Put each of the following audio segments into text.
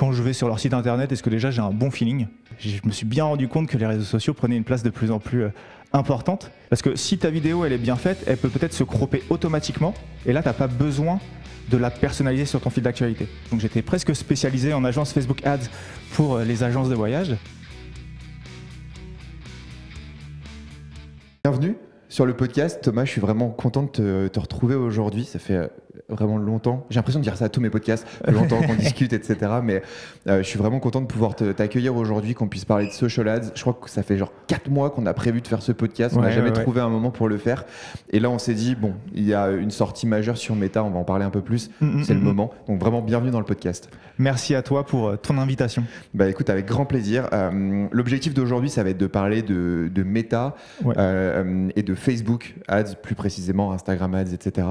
quand je vais sur leur site internet, est-ce que déjà j'ai un bon feeling Je me suis bien rendu compte que les réseaux sociaux prenaient une place de plus en plus euh, importante. Parce que si ta vidéo elle est bien faite, elle peut peut-être se cropper automatiquement. Et là, tu t'as pas besoin de la personnaliser sur ton fil d'actualité. Donc j'étais presque spécialisé en agence Facebook Ads pour euh, les agences de voyage. Bienvenue sur le podcast. Thomas, je suis vraiment content de te, retrouver aujourd'hui. Ça fait euh, vraiment longtemps. J'ai l'impression de dire ça à tous mes podcasts, longtemps qu'on discute, etc. Mais euh, je suis vraiment content de pouvoir t'accueillir aujourd'hui, qu'on puisse parler de Social Ads. Je crois que ça fait genre 4 mois qu'on a prévu de faire ce podcast. on n'a jamais trouvé un moment pour le faire. Et là, on s'est dit, bon, il y a une sortie majeure sur Meta, on va en parler un peu plus. Mm, mm, C'est le mm, moment. Donc vraiment, bienvenue dans le podcast. Merci à toi pour euh, ton invitation. Bah écoute, avec grand plaisir. L'objectif d'aujourd'hui, ça va être de parler de, Meta et de Facebook Ads, plus précisément Instagram Ads, etc.,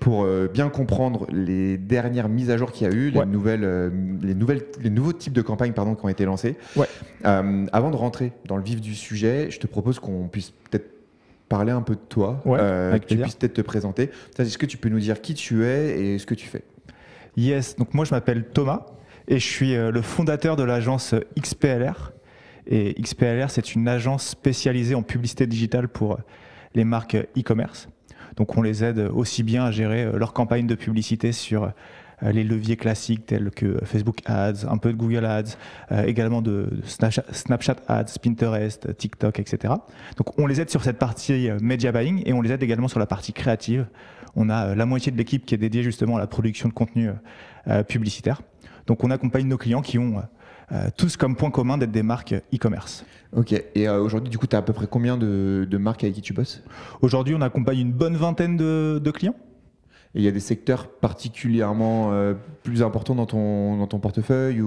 pour euh, bien comprendre les dernières mises à jour qu'il y a eu, les, euh, les, nouvelles, les nouveaux types de campagnes pardon, qui ont été lancées. Ouais. Euh, avant de rentrer dans le vif du sujet, je te propose qu'on puisse peut-être parler un peu de toi, que tu puisses peut-être te présenter. Est-ce que tu peux nous dire qui tu es et ce que tu fais Yes, donc moi je m'appelle Thomas et je suis le fondateur de l'agence XPLR. Et XPLR, c'est une agence spécialisée en publicité digitale pour les marques e-commerce. Donc on les aide aussi bien à gérer euh, leur campagne de publicité sur euh, les leviers classiques tels que Facebook Ads, un peu de Google Ads, euh, également de Snapchat Ads, Pinterest, TikTok, etc. Donc on les aide sur cette partie media buying et on les aide également sur la partie créative. On a la moitié de l'équipe qui est dédiée justement à la production de contenu publicitaire. Donc on accompagne nos clients qui ont euh, tous comme point commun d'être des marques e-commerce. Ok, et euh, aujourd'hui, du coup, tu as à peu près combien de, marques avec qui tu bosses Aujourd'hui, on accompagne une bonne vingtaine de, clients. Et il y a des secteurs particulièrement euh, plus importants dans ton, ton portefeuille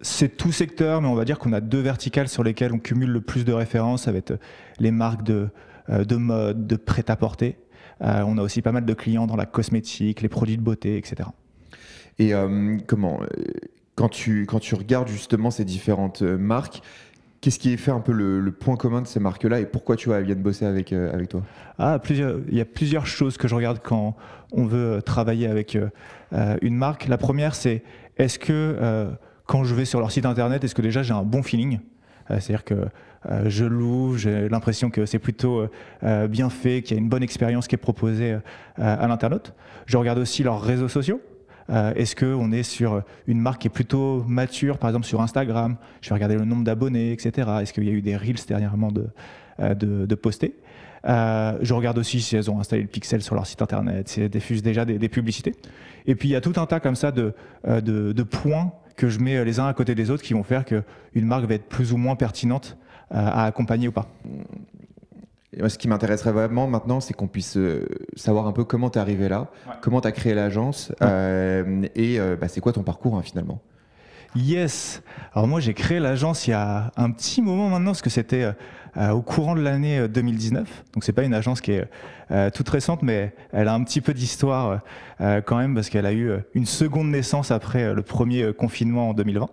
C'est tout secteur, mais on va dire qu'on a deux verticales sur lesquelles on cumule le plus de références ça va être les marques de, de mode, de prêt-à-porter. on a aussi pas mal de clients dans la cosmétique, les produits de beauté, etc. Et comment quand tu, quand tu regardes justement ces différentes euh, marques, Qu'est-ce qui fait un peu le, point commun de ces marques-là et pourquoi tu vois, elles viennent bosser avec, euh, avec toi ah, plusieurs, Il y a plusieurs choses que je regarde quand on veut euh, travailler avec une marque. La première, c'est est-ce que quand je vais sur leur site internet, est-ce que déjà j'ai un bon feeling C'est-à-dire que je loue, j'ai l'impression que c'est plutôt bien fait, qu'il y a une bonne expérience qui est proposée à l'internaute. Je regarde aussi leurs réseaux sociaux. Euh, est-ce qu'on est sur une marque qui est plutôt mature, par exemple sur Instagram Je vais regarder le nombre d'abonnés, etc. Est-ce qu'il y a eu des reels dernièrement de, euh, de, euh, je regarde aussi si elles ont installé le pixel sur leur site internet, si elles diffusent déjà des, publicités. Et puis il y a tout un tas comme ça de, de, points que je mets les uns à côté des autres qui vont faire qu'une marque va être plus ou moins pertinente à accompagner ou pas ce qui m'intéresserait vraiment maintenant, c'est qu'on puisse euh, savoir un peu comment tu es arrivé là, comment tu as créé l'agence euh, et euh, bah, c'est quoi ton parcours hein, finalement. Yes. Alors moi j'ai créé l'agence il y a un petit moment maintenant parce que c'était au courant de l'année 2019. Donc c'est pas une agence qui est toute récente mais elle a un petit peu d'histoire quand même parce qu'elle a eu une seconde naissance après le premier confinement en 2020.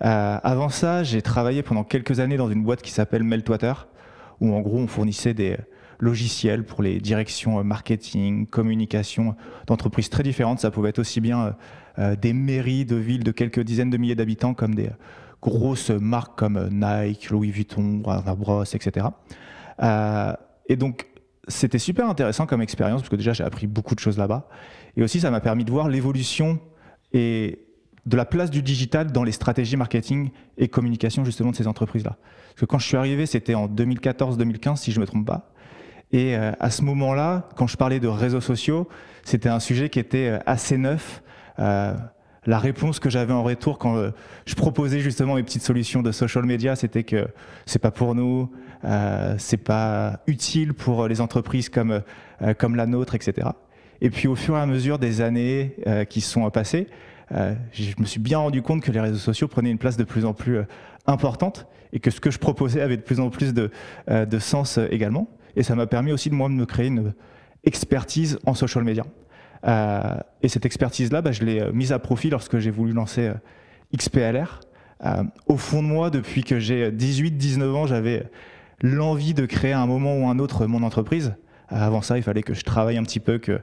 avant ça, j'ai travaillé pendant quelques années dans une boîte qui s'appelle Meltwater où en gros on fournissait des logiciels pour les directions euh, marketing, communication d'entreprises très différentes. Ça pouvait être aussi bien euh, euh, des mairies de villes de quelques dizaines de milliers d'habitants comme des grosses marques comme Nike, Louis Vuitton, Warner Bros, etc. et donc c'était super intéressant comme expérience parce que déjà j'ai appris beaucoup de choses là-bas et aussi ça m'a permis de voir l'évolution et de la place du digital dans les stratégies marketing et communication justement de ces entreprises-là. Parce que quand je suis arrivé, c'était en 2014-2015, si je ne me trompe pas. Et euh, à ce moment-là, quand je parlais de réseaux sociaux, c'était un sujet qui était euh, assez neuf. Euh, la réponse que j'avais en retour quand je proposais justement mes petites solutions de social media, c'était que c'est pas pour nous, euh, c'est pas utile pour les entreprises comme, comme la nôtre, etc. Et puis au fur et à mesure des années qui sont passées, euh, je me suis bien rendu compte que les réseaux sociaux prenaient une place de plus en plus euh, importante et que ce que je proposais avait de plus en plus de, euh, de sens également. Et ça m'a permis aussi de moi de me créer une expertise en social media. et cette expertise-là, bah, je l'ai mise à profit lorsque j'ai voulu lancer XPLR. au fond de moi, depuis que j'ai 18-19 ans, j'avais l'envie de créer à un moment ou un autre mon entreprise. avant ça, il fallait que je travaille un petit peu, que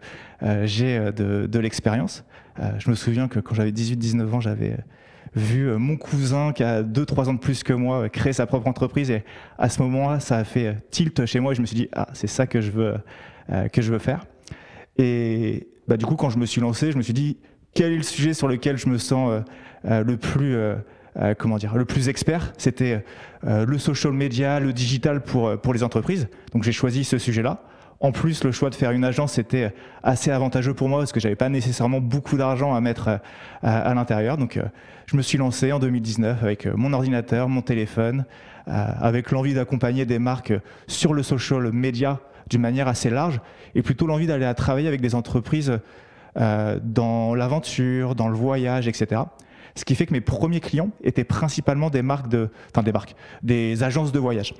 j'ai de l'expérience. Euh, je me souviens que quand j'avais 18-19 ans, j'avais euh, vu euh, mon cousin qui a 2-3 ans de plus que moi créer sa propre entreprise. Et à ce moment-là, ça a fait tilt chez moi. Et je me suis dit, ah, c'est ça que je veux, que je veux faire. Et bah, du coup, quand je me suis lancé, je me suis dit, quel est le sujet sur lequel je me sens le plus... comment dire, le plus expert, c'était le social media, le digital pour, pour les entreprises. Donc j'ai choisi ce sujet-là. En plus, le choix de faire une agence était assez avantageux pour moi parce que j'avais pas nécessairement beaucoup d'argent à mettre euh, à, l'intérieur. Donc, euh, je me suis lancé en 2019 avec euh, mon ordinateur, mon téléphone, avec l'envie d'accompagner des marques sur le social media d'une manière assez large et plutôt l'envie d'aller travailler avec des entreprises dans l'aventure, dans le voyage, etc. Ce qui fait que mes premiers clients étaient principalement des marques de, enfin des marques, des agences de voyage.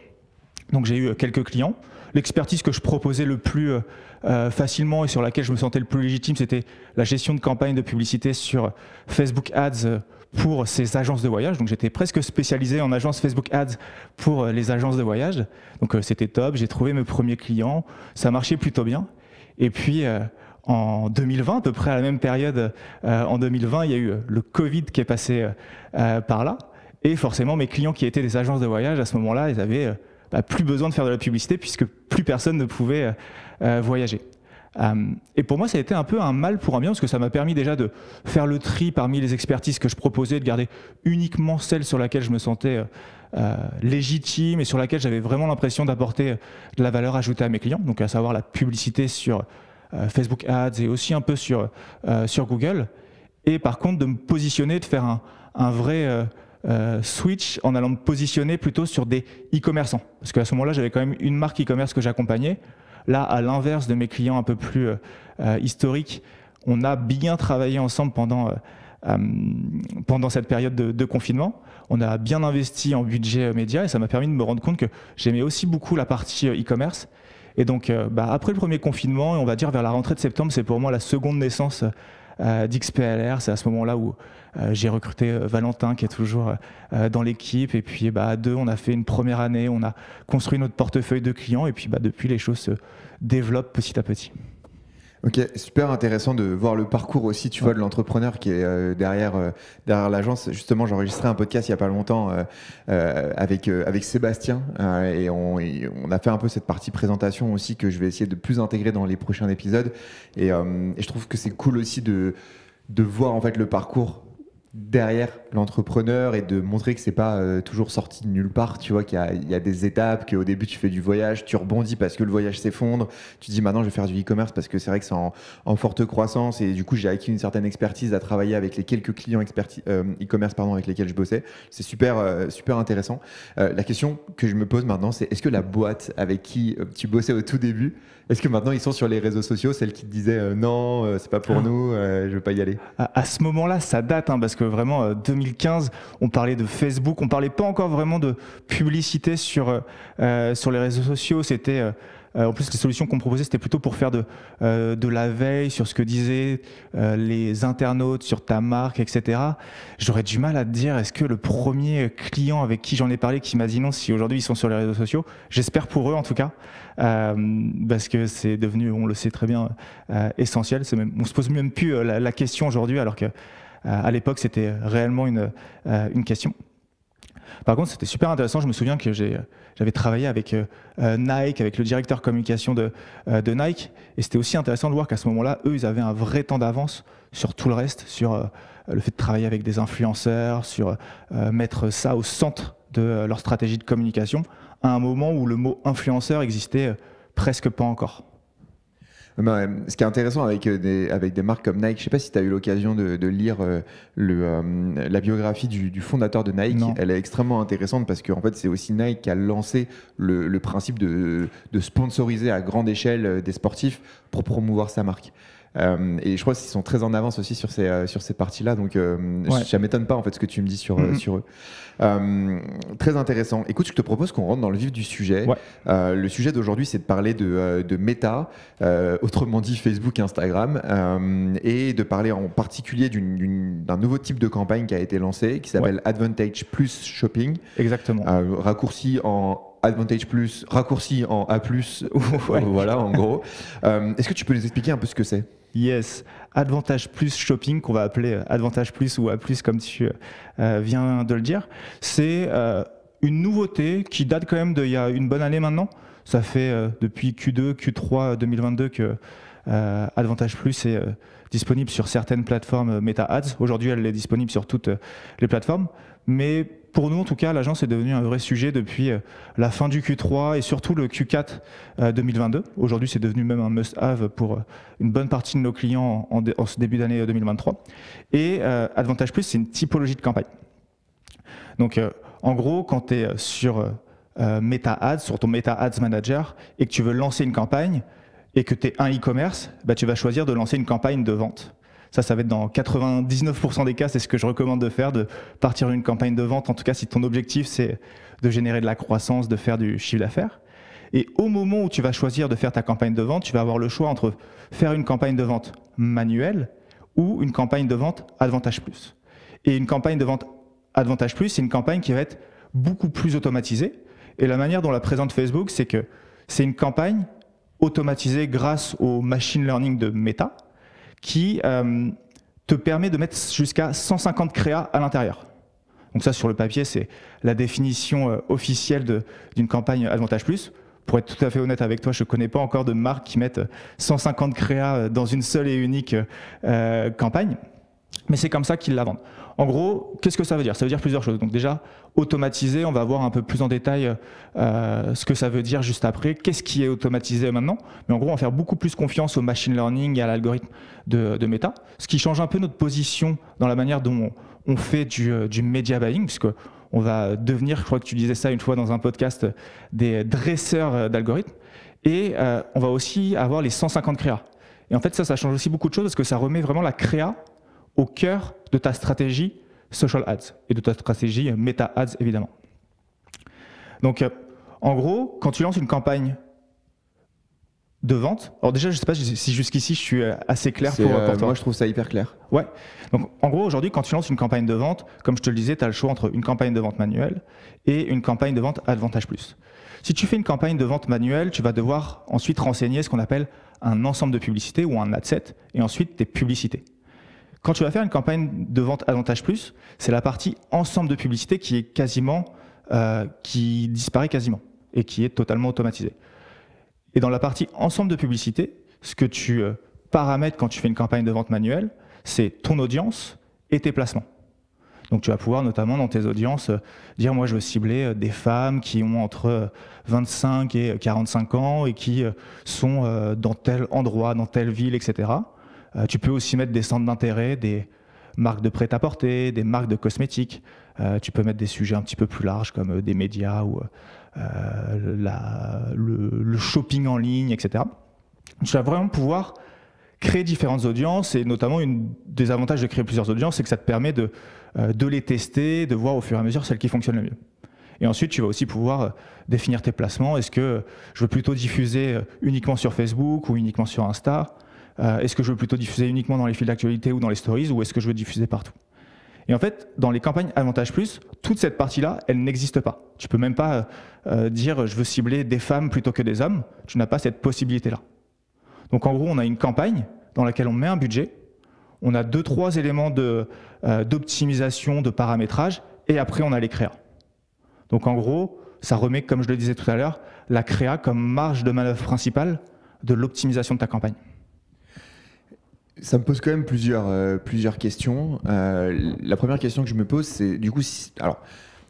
Donc j'ai eu quelques clients, l'expertise que je proposais le plus euh, euh, facilement et sur laquelle je me sentais le plus légitime, c'était la gestion de campagne de publicité sur Facebook Ads euh, pour ces agences de voyage. Donc j'étais presque spécialisé en agence Facebook Ads pour les agences de voyage. Donc c'était top, j'ai trouvé mes premiers clients, ça marchait plutôt bien. Et puis en 2020, à peu près à la même période, en 2020, il y a eu le Covid qui est passé par là. Et forcément, mes clients qui étaient des agences de voyage, à ce moment-là, ils avaient plus besoin de faire de la publicité puisque plus personne ne pouvait euh, euh, voyager. Euh, et pour moi, ça a été un peu un mal pour un bien, parce que ça m'a permis déjà de faire le tri parmi les expertises que je proposais, de garder uniquement celle sur laquelle je me sentais légitime et sur laquelle j'avais vraiment l'impression d'apporter de la valeur ajoutée à mes clients, donc à savoir la publicité sur Facebook Ads et aussi un peu sur, sur Google. Et par contre, de me positionner, de faire un, un vrai euh, switch en allant me positionner plutôt sur des e-commerçants. Parce qu'à ce moment-là, j'avais quand même une marque e-commerce que j'accompagnais. Là, à l'inverse de mes clients un peu plus euh, euh, historiques, on a bien travaillé ensemble pendant, pendant cette période de, confinement. On a bien investi en budget média et ça m'a permis de me rendre compte que j'aimais aussi beaucoup la partie e-commerce. Et donc, bah, après le premier confinement, on va dire vers la rentrée de septembre, c'est pour moi la seconde naissance d'XPLR. C'est à ce moment-là où euh, j'ai recruté euh, Valentin qui est toujours euh, dans l'équipe. Et puis bah, à deux, on a fait une première année, on a construit notre portefeuille de clients. Et puis bah, depuis, les choses se développent petit à petit. Ok, super intéressant de voir le parcours aussi, tu vois, de l'entrepreneur qui est derrière, derrière l'agence. Justement, j'ai enregistré un podcast il n'y a pas longtemps avec, avec Sébastien et on, a fait un peu cette partie présentation aussi que je vais essayer de plus intégrer dans les prochains épisodes. Et, et je trouve que c'est cool aussi de, de voir en fait le parcours derrière l'entrepreneur et de montrer que c'est pas euh, toujours sorti de nulle part, tu vois, qu'il y, y, a des étapes, qu'au début tu fais du voyage, tu rebondis parce que le voyage s'effondre, tu dis maintenant je vais faire du e-commerce parce que c'est vrai que c'est en, en, forte croissance et du coup j'ai acquis une certaine expertise à travailler avec les quelques clients euh, e-commerce pardon avec lesquels je bossais. C'est super, euh, super intéressant. la question que je me pose maintenant c'est est-ce que la boîte avec qui tu bossais au tout début, est-ce que maintenant ils sont sur les réseaux sociaux, celles qui te disaient non, c'est pas pour ah. nous, je veux pas y aller à, ce moment-là ça date hein, parce que vraiment 2015, euh, on parlait de Facebook, on parlait pas encore vraiment de publicité sur euh, euh, sur les réseaux sociaux. C'était en plus les solutions qu'on proposait, c'était plutôt pour faire de de la veille sur ce que disaient les internautes sur ta marque, etc. J'aurais du mal à dire est-ce que le premier client avec qui j'en ai parlé qui m'a dit non, si aujourd'hui ils sont sur les réseaux sociaux, j'espère pour eux en tout cas, parce que c'est devenu, on le sait très bien, essentiel. Même, on se pose même plus la question aujourd'hui alors que euh, à l'époque, c'était euh, réellement une, euh, une question. Par contre, c'était super intéressant. Je me souviens que j'avais travaillé avec Nike, avec le directeur communication de, de Nike. Et c'était aussi intéressant de voir qu'à ce moment-là, eux, ils avaient un vrai temps d'avance sur tout le reste, sur le fait de travailler avec des influenceurs, sur mettre ça au centre de leur stratégie de communication, à un moment où le mot influenceur existait presque pas encore. Euh, ce qui est intéressant euh, avec des, marques comme Nike, je ne sais pas si tu as eu l'occasion de, lire euh, la biographie du, fondateur de Nike. Elle est extrêmement intéressante parce que fait, c'est aussi Nike qui a lancé le, principe de sponsoriser à grande échelle des sportifs pour promouvoir sa marque. Euh, et je crois qu'ils sont très en avance aussi sur ces, euh, sur ces parties-là. Donc, ça euh, ne ça m'étonne pas en fait ce que tu me dis sur, mm-hmm. sur eux. très intéressant. Écoute, je te propose qu'on rentre dans le vif du sujet. le sujet d'aujourd'hui, c'est de parler de, de méta, autrement dit Facebook, Instagram, et de parler en particulier d'un nouveau type de campagne qui a été lancé, qui s'appelle Advantage Plus Shopping. Exactement. raccourci en Advantage Plus, raccourci en A+, ouais. voilà en gros. Est-ce que tu peux nous expliquer un peu ce que c'est Yes, Avantage Plus Shopping, qu'on va appeler euh, Avantage Plus ou A Plus comme tu euh, viens de le dire, c'est euh, une nouveauté qui date quand même d'il y a une bonne année maintenant. Ça fait depuis Q2, Q3 2022 que Avantage Plus est disponible sur certaines plateformes Meta Ads. Aujourd'hui, elle est disponible sur toutes les plateformes. Mais pour nous, en tout cas, l'agence est devenue un vrai sujet depuis euh, la fin du Q3 et surtout le Q4 2022. Euh, Aujourd'hui, c'est devenu même un must-have pour euh, une bonne partie de nos clients en, ce début d'année 2023. Et euh, Avantage Plus, c'est une typologie de campagne. Donc, en gros, quand tu es sur Meta Ads, sur ton Meta Ads Manager, et que tu veux lancer une campagne et que tu es un e-commerce, bah, tu vas choisir de lancer une campagne de vente. Ça, ça va être dans 99% des cas, c'est ce que je recommande de faire, de partir d'une campagne de vente, en tout cas si ton objectif c'est de générer de la croissance, de faire du chiffre d'affaires. Et au moment où tu vas choisir de faire ta campagne de vente, tu vas avoir le choix entre faire une campagne de vente manuelle ou une campagne de vente Advantage Plus. Et une campagne de vente Advantage Plus, c'est une campagne qui va être beaucoup plus automatisée. Et la manière dont la présente Facebook, c'est que c'est une campagne automatisée grâce au machine learning de Meta, qui euh, te permet de mettre jusqu'à 150 créas à l'intérieur. Donc ça, sur le papier, c'est la définition euh, officielle d'une campagne Avantage Plus. Pour être tout à fait honnête avec toi, je ne connais pas encore de marque qui mette 150 créas euh, dans une seule et unique campagne, mais c'est comme ça qu'ils la vendent. En gros, qu'est-ce que ça veut dire Ça veut dire plusieurs choses. Donc déjà, automatiser, on va voir un peu plus en détail euh, ce que ça veut dire juste après, qu'est-ce qui est automatisé maintenant. Mais en gros, on va faire beaucoup plus confiance au machine learning et à l'algorithme de, de, Meta, ce qui change un peu notre position dans la manière dont on, fait du, euh, media buying, puisque on va devenir, je crois que tu disais ça une fois dans un podcast, des dresseurs euh, d'algorithmes. Et on va aussi avoir les 150 créas. Et en fait, ça, ça change aussi beaucoup de choses parce que ça remet vraiment la créa au cœur de ta stratégie social ads et de ta stratégie euh, meta ads évidemment. Donc euh, en gros, quand tu lances une campagne de vente, alors déjà je sais pas si jusqu'ici je suis euh, assez clair pour, Moi je trouve ça hyper clair. Ouais. Donc en gros aujourd'hui quand tu lances une campagne de vente, comme je te le disais, tu as le choix entre une campagne de vente manuelle et une campagne de vente Advantage Plus. Si tu fais une campagne de vente manuelle, tu vas devoir ensuite renseigner ce qu'on appelle un ensemble de publicités ou un ad set et ensuite tes publicités. Quand tu vas faire une campagne de vente Avantage Plus, c'est la partie ensemble de publicité qui est euh, qui disparaît quasiment et qui est totalement automatisée. Et dans la partie ensemble de publicité, ce que tu euh, paramètres quand tu fais une campagne de vente manuelle, c'est ton audience et tes placements. Donc tu vas pouvoir notamment dans tes audiences euh, dire moi je veux cibler des femmes qui ont entre 25 et 45 ans et qui sont dans tel endroit, dans telle ville, etc. Euh, tu peux aussi mettre des centres d'intérêt, des marques de prêt-à-porter, des marques de cosmétiques. Euh, tu peux mettre des sujets un petit peu plus larges comme euh, des médias ou le, shopping en ligne, etc. Tu vas vraiment pouvoir créer différentes audiences et notamment une des avantages de créer plusieurs audiences, c'est que ça te permet de, de les tester, de voir au fur et à mesure celles qui fonctionnent le mieux. Et ensuite, tu vas aussi pouvoir définir tes placements. Est-ce que je veux plutôt diffuser uniquement sur Facebook ou uniquement sur Insta euh, est-ce que je veux plutôt diffuser uniquement dans les fils d'actualité ou dans les stories ou est-ce que je veux diffuser partout Et en fait, dans les campagnes Avantage Plus, toute cette partie-là, elle n'existe pas. Tu peux même pas euh, euh, dire je veux cibler des femmes plutôt que des hommes. Tu n'as pas cette possibilité-là. Donc en gros, on a une campagne dans laquelle on met un budget, on a deux, trois éléments d'optimisation, de, de paramétrage, et après on a les créas. Donc en gros, ça remet, comme je le disais tout à l'heure, la créa comme marge de manœuvre principale de l'optimisation de ta campagne. Ça me pose quand même plusieurs, euh, plusieurs questions. Euh, la première question que je me pose, c'est du coup, si, alors,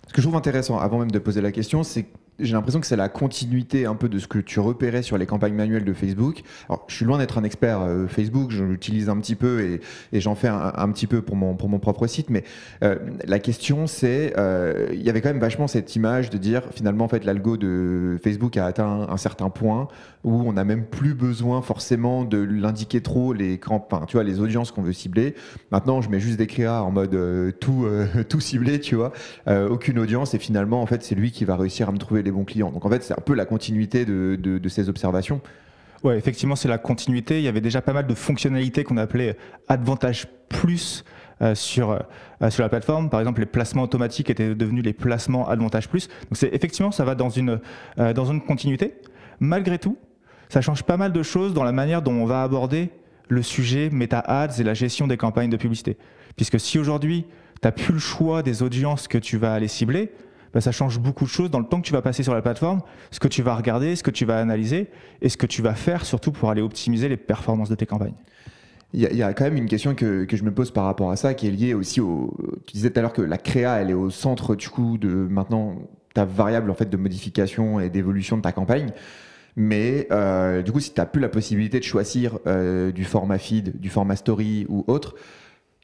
ce que je trouve intéressant, avant même de poser la question, c'est j'ai l'impression que c'est la continuité un peu de ce que tu repérais sur les campagnes manuelles de Facebook. Alors, je suis loin d'être un expert euh, Facebook, je l'utilise un petit peu et, j'en fais un, petit peu pour mon, pour mon propre site, mais euh, la question c'est, euh, il y avait quand même vachement cette image de dire finalement en fait l'algo de Facebook a atteint un, certain point où on n'a même plus besoin forcément de l'indiquer trop les campagnes, tu vois les audiences qu'on veut cibler. Maintenant, je mets juste des créas en mode tout tout ciblé, tu vois, aucune audience et finalement en fait c'est lui qui va réussir à me trouver les donc en fait, c'est un peu la continuité de, ces observations. Ouais, effectivement, c'est la continuité. Il y avait déjà pas mal de fonctionnalités qu'on appelait Advantage Plus. Euh, sur, euh, sur la plateforme. Par exemple, les placements automatiques étaient devenus les placements Advantage Plus. Donc c'est effectivement, ça va dans une, euh, dans une continuité. Malgré tout, ça change pas mal de choses dans la manière dont on va aborder le sujet Meta Ads et la gestion des campagnes de publicité. Puisque si aujourd'hui, tu n'as plus le choix des audiences que tu vas aller cibler, ben, ça change beaucoup de choses dans le temps que tu vas passer sur la plateforme, ce que tu vas regarder, ce que tu vas analyser et ce que tu vas faire surtout pour aller optimiser les performances de tes campagnes. Il y, a, quand même une question que, que, je me pose par rapport à ça, qui est liée aussi au. Tu disais tout à l'heure que la créa, elle est au centre du coup de maintenant ta variable en fait de modification et d'évolution de ta campagne. Mais euh, du coup, si tu n'as plus la possibilité de choisir euh, du format feed, du format story ou autre,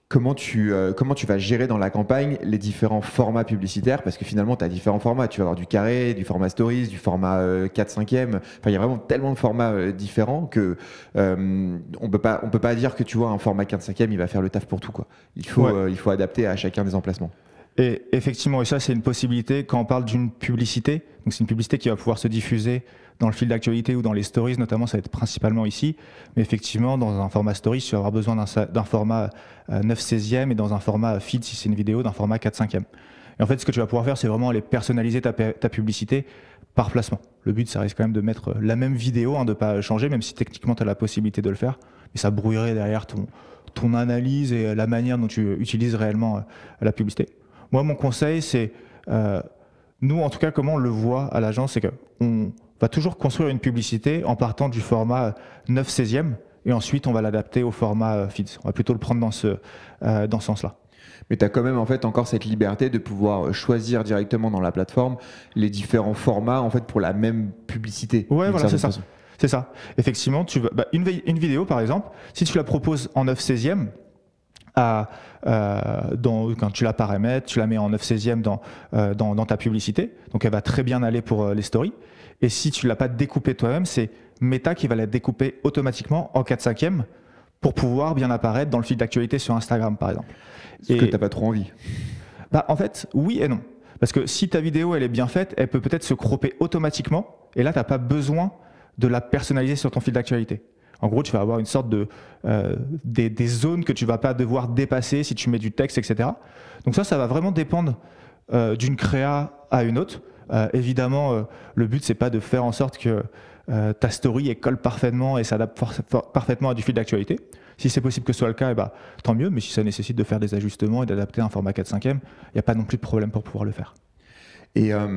Comment tu, euh, comment tu vas gérer dans la campagne les différents formats publicitaires Parce que finalement, tu as différents formats. Tu vas avoir du carré, du format stories, du format 4-5e. Euh, enfin, il y a vraiment tellement de formats euh, différents que on peut pas, peut pas dire que tu vois un format 4-5e, il va faire le taf pour tout. Quoi. Il, faut, il faut adapter à chacun des emplacements. Et effectivement, et ça, c'est une possibilité quand on parle d'une publicité. Donc, c'est une publicité qui va pouvoir se diffuser dans le fil d'actualité ou dans les stories, notamment, ça va être principalement ici. Mais effectivement, dans un format story, tu vas avoir besoin d'un format 9 euh, 16e et dans un format feed, si c'est une vidéo, d'un format 4 5e. Et en fait, ce que tu vas pouvoir faire, c'est vraiment aller personnaliser ta, ta, publicité par placement. Le but, ça risque quand même de mettre la même vidéo, hein, de ne pas changer, même si techniquement, tu as la possibilité de le faire. Mais ça brouillerait derrière ton, ton analyse et la manière dont tu utilises réellement euh, la publicité. Moi, mon conseil, c'est, euh, nous, en tout cas, comment on le voit à l'agence, c'est qu'on va toujours construire une publicité en partant du format 9 16e et ensuite on va l'adapter au format euh, feeds. On va plutôt le prendre dans ce, euh, dans ce sens-là. Mais tu as quand même en fait encore cette liberté de pouvoir euh, choisir directement dans la plateforme les différents formats en fait pour la même publicité. Ouais, voilà, c'est ça. C'est ça. Effectivement, tu veux, bah, une, une, vidéo par exemple, si tu la proposes en 9 16e, quand tu la paramètres, tu la mets en 9 16e dans, dans, dans, ta publicité, donc elle va très bien aller pour les stories. Et si tu l'as pas découpé toi-même, c'est Meta qui va la découper automatiquement en 4 5e pour pouvoir bien apparaître dans le fil d'actualité sur Instagram, par exemple. Ce que tu n'as pas trop envie. Bah, en fait, oui et non. Parce que si ta vidéo, elle est bien faite, elle peut peut-être se cropper automatiquement. Et là, tu n'as pas besoin de la personnaliser sur ton fil d'actualité. En gros, tu vas avoir une sorte de euh, des, zones que tu vas pas devoir dépasser si tu mets du texte, etc. Donc ça, ça va vraiment dépendre euh, d'une créa à une autre. Euh, évidemment, euh, le but, c'est pas de faire en sorte que euh, ta story colle parfaitement et s'adapte parfaitement à du fil d'actualité. Si c'est possible que ce soit le cas, eh ben, tant mieux, mais si ça nécessite de faire des ajustements et d'adapter un format 4-5e, il n'y a pas non plus de problème pour pouvoir le faire. Et euh,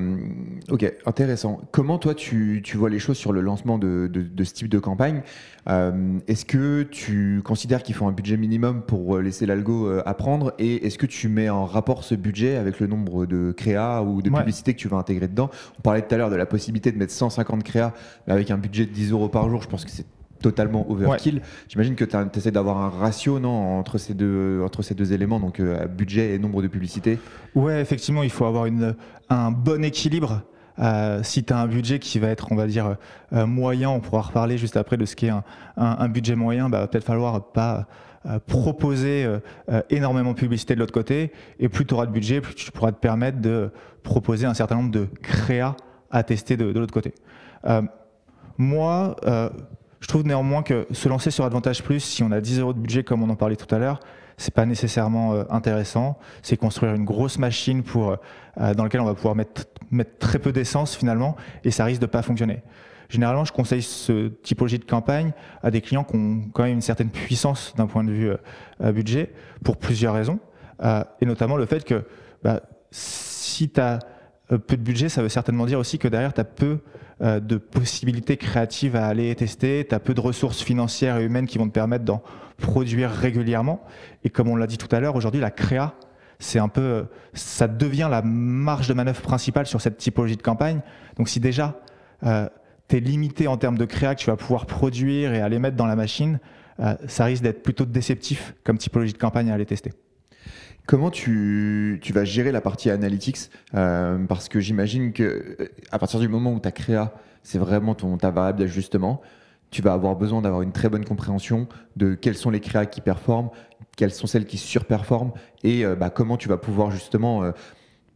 ok, intéressant. Comment toi tu, vois les choses sur le lancement de, ce type de campagne euh, Est-ce que tu considères qu'il faut un budget minimum pour euh, laisser l'algo euh, apprendre Et est-ce que tu mets en rapport ce budget avec le nombre de créas ou de publicités que tu vas intégrer dedans On parlait tout à l'heure de la possibilité de mettre 150 créas, avec un budget de 10 euros par jour, je pense que c'est totalement overkill. J'imagine que tu essaies d'avoir un ratio entre, ces deux, entre ces deux éléments, donc euh, budget et nombre de publicités. Ouais, effectivement, il faut avoir une, un bon équilibre. Euh, si tu as un budget qui va être, on va dire, euh, moyen, on pourra reparler juste après de ce qu'est un, un, budget moyen, bah, va peut-être falloir pas proposer énormément de publicité de l'autre côté, et plus tu auras de budget, plus tu pourras te permettre de proposer un certain nombre de créas à tester de, de l'autre côté. moi, je trouve néanmoins que se lancer sur Advantage Plus, si on a 10 euros de budget comme on en parlait tout à l'heure, c'est pas nécessairement euh, intéressant. C'est construire une grosse machine pour, euh, euh, dans laquelle on va pouvoir mettre, mettre très peu d'essence finalement, et ça risque de pas fonctionner. Généralement, je conseille ce typologie de campagne à des clients qui ont quand même une certaine puissance d'un point de vue budget pour plusieurs raisons, et notamment le fait que bah, si tu as euh, peu de budget, ça veut certainement dire aussi que derrière, tu as peu euh, de possibilités créatives à aller tester, tu as peu de ressources financières et humaines qui vont te permettre d'en produire régulièrement. Et comme on l'a dit tout à l'heure, aujourd'hui, la créa, c'est un peu, euh, ça devient la marge de manœuvre principale sur cette typologie de campagne. Donc si déjà, tu es limité en termes de créa que tu vas pouvoir produire et aller mettre dans la machine, ça risque d'être plutôt déceptif comme typologie de campagne à aller tester. Comment tu, vas gérer la partie analytics euh, Parce que j'imagine que euh, à partir du moment où ta créa, c'est vraiment ton, ta variable d'ajustement, tu vas avoir besoin d'avoir une très bonne compréhension de quelles sont les créas qui performent, quelles sont celles qui surperforment et euh, bah, comment tu vas pouvoir justement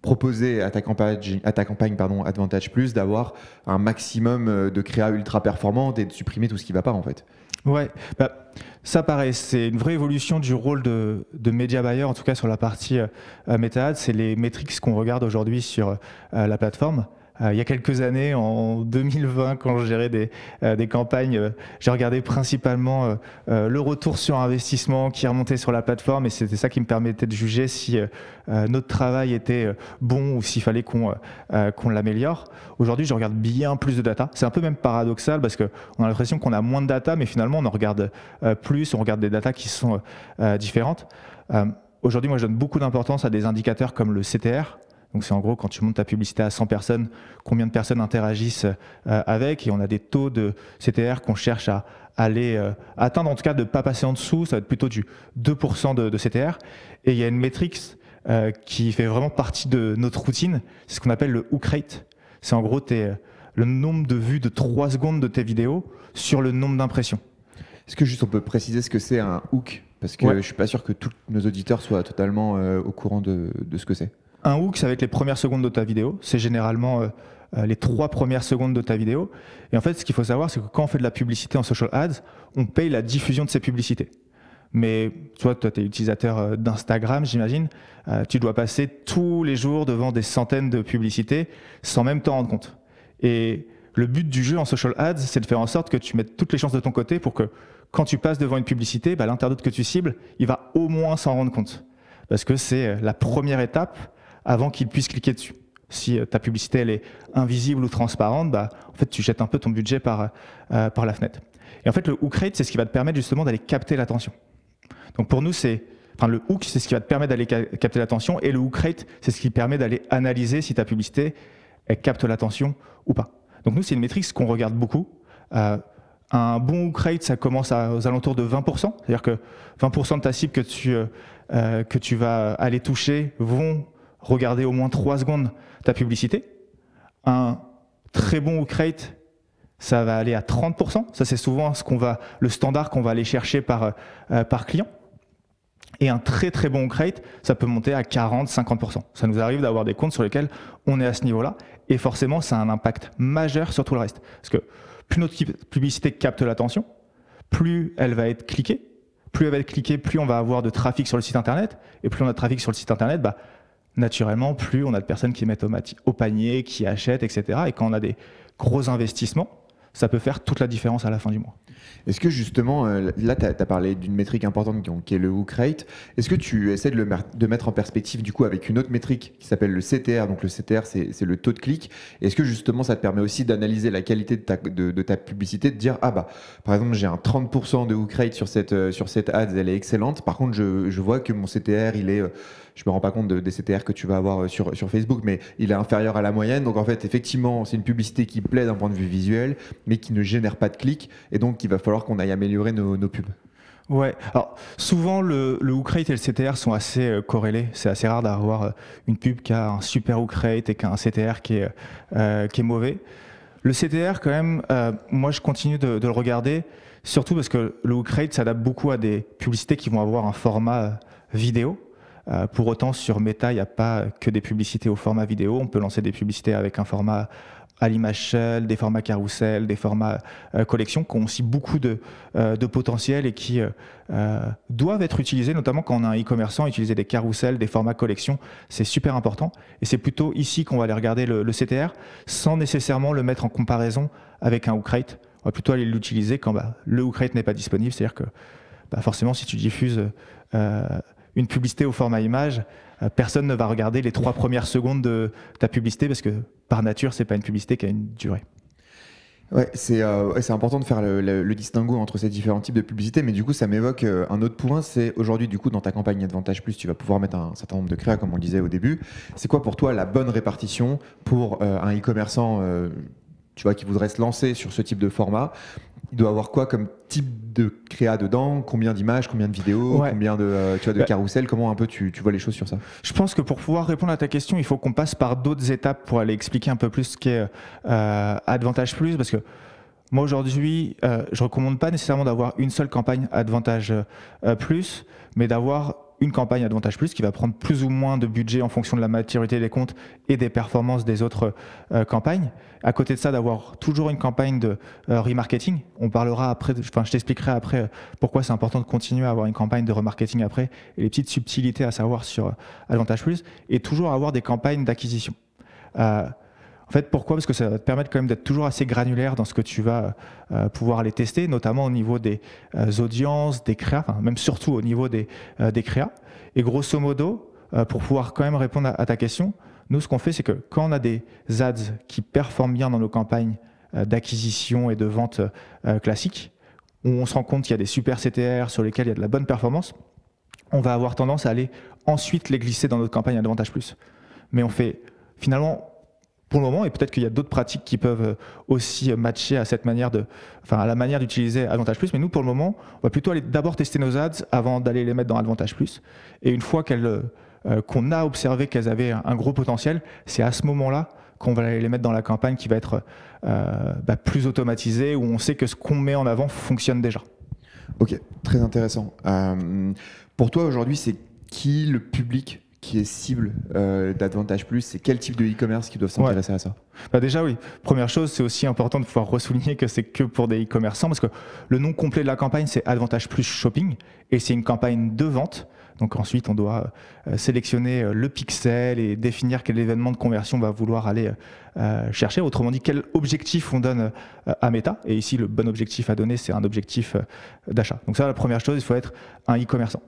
proposer à ta campagne, campagne pardon, Advantage Plus d'avoir un maximum euh, de créa ultra performante et de supprimer tout ce qui ne va pas en fait. Ouais, bah, ça paraît, c'est une vraie évolution du rôle de, de media buyer, en tout cas sur la partie euh, C'est les métriques qu'on regarde aujourd'hui sur euh, la plateforme. Euh, il y a quelques années, en 2020, quand je gérais des, euh, campagnes, euh, j'ai regardé principalement le retour sur investissement qui remontait sur la plateforme et c'était ça qui me permettait de juger si notre travail était bon ou s'il fallait qu'on l'améliore. Aujourd'hui, je regarde bien plus de data. C'est un peu même paradoxal parce qu'on a l'impression qu'on a moins de data, mais finalement, on en regarde plus, on regarde des data qui sont différentes. Aujourd'hui, moi, je donne beaucoup d'importance à des indicateurs comme le CTR, donc c'est en gros quand tu montes ta publicité à 100 personnes, combien de personnes interagissent euh, avec et on a des taux de CTR qu'on cherche à aller euh, atteindre, en tout cas de ne pas passer en dessous, ça va être plutôt du 2% de, CTR. Et il y a une métrique euh, qui fait vraiment partie de notre routine, c'est ce qu'on appelle le hook rate. C'est en gros le nombre de vues de 3 secondes de tes vidéos sur le nombre d'impressions. Est-ce que juste on peut préciser ce que c'est un hook parce que je suis pas sûr que tous nos auditeurs soient totalement au courant de ce que c'est un hook, ça va être les premières secondes de ta vidéo. C'est généralement euh, euh, les trois premières secondes de ta vidéo. Et en fait, ce qu'il faut savoir, c'est que quand on fait de la publicité en social ads, on paye la diffusion de ces publicités. Mais toi, toi, tu es utilisateur euh, d'Instagram, j'imagine. tu dois passer tous les jours devant des centaines de publicités sans même t'en rendre compte. Et le but du jeu en social ads, c'est de faire en sorte que tu mettes toutes les chances de ton côté pour que quand tu passes devant une publicité, bah, l'internaute que tu cibles, il va au moins s'en rendre compte. Parce que c'est la première étape avant qu'ils puissent cliquer dessus. Si euh, ta publicité elle est invisible ou transparente, bah, en fait, tu jettes un peu ton budget par, euh, par la fenêtre. Et en fait, le hook rate, c'est ce qui va te permettre justement d'aller capter l'attention. Donc pour nous, c'est Enfin, le hook, c'est ce qui va te permettre d'aller capter l'attention, et le hook rate, c'est ce qui permet d'aller analyser si ta publicité elle capte l'attention ou pas. Donc nous, c'est une métrique qu'on regarde beaucoup. Euh, un bon hook rate, ça commence aux alentours de 20%, c'est-à-dire que 20% de ta cible que tu, euh, que tu vas aller toucher vont Regardez au moins 3 secondes ta publicité. Un très bon hook rate, ça va aller à 30%. Ça, c'est souvent ce qu'on va, le standard qu'on va aller chercher par, euh, par client. Et un très très bon hook rate, ça peut monter à 40-50%. Ça nous arrive d'avoir des comptes sur lesquels on est à ce niveau-là. Et forcément, ça a un impact majeur sur tout le reste. Parce que plus notre publicité capte l'attention, plus elle va être cliquée. Plus elle va être cliquée, plus on va avoir de trafic sur le site internet. Et plus on a de trafic sur le site internet, bah, naturellement, plus on a de personnes qui mettent au, panier, qui achètent, etc. Et quand on a des gros investissements, ça peut faire toute la différence à la fin du mois. Est-ce que justement, euh, là, tu as, parlé d'une métrique importante qui est le hook rate. Est-ce que tu essaies de le mettre en perspective du coup avec une autre métrique qui s'appelle le CTR Donc le CTR, c'est le taux de clic. Est-ce que justement, ça te permet aussi d'analyser la qualité de ta, publicité, de dire, ah bah, par exemple, j'ai un 30% de hook rate sur cette, euh, sur cette ad, elle est excellente. Par contre, je, vois que mon CTR, il est euh, je me rends pas compte des CTR que tu vas avoir sur, Facebook, mais il est inférieur à la moyenne. Donc en fait, effectivement, c'est une publicité qui plaît d'un point de vue visuel, mais qui ne génère pas de clics et donc il va falloir qu'on aille améliorer nos, pubs. Ouais. Alors souvent le, le et le CTR sont assez euh, corrélés. C'est assez rare d'avoir euh, une pub qui a un super hook et qui un CTR qui est, euh, qui est mauvais. Le CTR quand même, moi je continue de, le regarder, surtout parce que le hook s'adapte beaucoup à des publicités qui vont avoir un format vidéo. pour autant, sur Meta, il n'y a pas que des publicités au format vidéo. On peut lancer des publicités avec un format à l'image des formats carousel, des formats euh, collection qui ont aussi beaucoup de, euh, potentiel et qui euh, doivent être utilisés, notamment quand on a un e-commerçant, utiliser des carousels, des formats collection, c'est super important. Et c'est plutôt ici qu'on va aller regarder le, CTR sans nécessairement le mettre en comparaison avec un Hookrate. On va plutôt aller l'utiliser quand bah, le Hookrate n'est pas disponible, c'est-à-dire que bah, forcément si tu diffuses une publicité au format image, euh, personne ne va regarder les trois premières secondes de ta publicité parce que par nature, c'est pas une publicité qui a une durée. Euh, c'est important de faire le, distinguo entre ces différents types de publicités, mais du coup, ça m'évoque euh, un autre point. C'est aujourd'hui, du coup, dans ta campagne Advantage Plus, tu vas pouvoir mettre un, certain nombre de créas, comme on le disait au début. C'est quoi pour toi la bonne répartition pour un e-commerçant tu vois, qui voudraient se lancer sur ce type de format, il doit avoir quoi comme type de créa dedans Combien d'images, combien de vidéos, combien de, euh, tu vois, de bah, Comment un peu tu, tu, vois les choses sur ça Je pense que pour pouvoir répondre à ta question, il faut qu'on passe par d'autres étapes pour aller expliquer un peu plus ce qu'est euh, Advantage Plus, parce que moi aujourd'hui, euh, je recommande pas nécessairement d'avoir une seule campagne Advantage euh, Plus, mais d'avoir une campagne Advantage+, Plus qui va prendre plus ou moins de budget en fonction de la maturité des comptes et des performances des autres euh, campagnes. À côté de ça, d'avoir toujours une campagne de euh, remarketing. On parlera après, enfin, je t'expliquerai après euh, pourquoi c'est important de continuer à avoir une campagne de remarketing après et les petites subtilités à savoir sur Advantage+, Plus et toujours avoir des campagnes d'acquisition. En fait, pourquoi Parce que ça va te permettre quand même d'être toujours assez granulaire dans ce que tu vas euh, pouvoir aller tester, notamment au niveau des euh, audiences, des créas, même surtout au niveau des, euh, créas. Et grosso modo, pour pouvoir quand même répondre à, à ta question, nous, ce qu'on fait, c'est que quand on a des ads qui performent bien dans nos campagnes d'acquisition et de vente classiques, où on se rend compte qu'il y a des super CTR sur lesquels il y a de la bonne performance, on va avoir tendance à aller ensuite les glisser dans notre campagne à davantage plus. Mais on fait finalement pour le moment, et peut-être qu'il y a d'autres pratiques qui peuvent euh, aussi euh, matcher à cette manière de, enfin, la manière d'utiliser Advantage Plus. Mais nous, pour le moment, on va plutôt aller d'abord tester nos ads avant d'aller les mettre dans Advantage Plus. Et une fois euh, qu'on a observé qu'elles avaient un gros potentiel, c'est à ce moment-là qu'on va aller les mettre dans la campagne qui va être bah, plus automatisée, où on sait que ce qu'on met en avant fonctionne déjà. Ok, très intéressant. pour toi aujourd'hui, c'est qui le public qui est cible euh, d'Advantage Plus C'est quel type de e-commerce qui doivent s'intéresser à ça bah, Déjà, oui. Première chose, c'est aussi important de pouvoir ressouligner que c'est que pour des e-commerçants parce que le nom complet de la campagne, c'est Advantage Plus Shopping et c'est une campagne de vente. Donc ensuite, on doit euh, sélectionner euh, le pixel et définir quel événement de conversion on va vouloir aller chercher. Autrement dit, quel objectif on donne à Meta. Et ici, le bon objectif à donner, c'est un objectif d'achat. Donc ça, la première chose, il faut être un e-commerçant.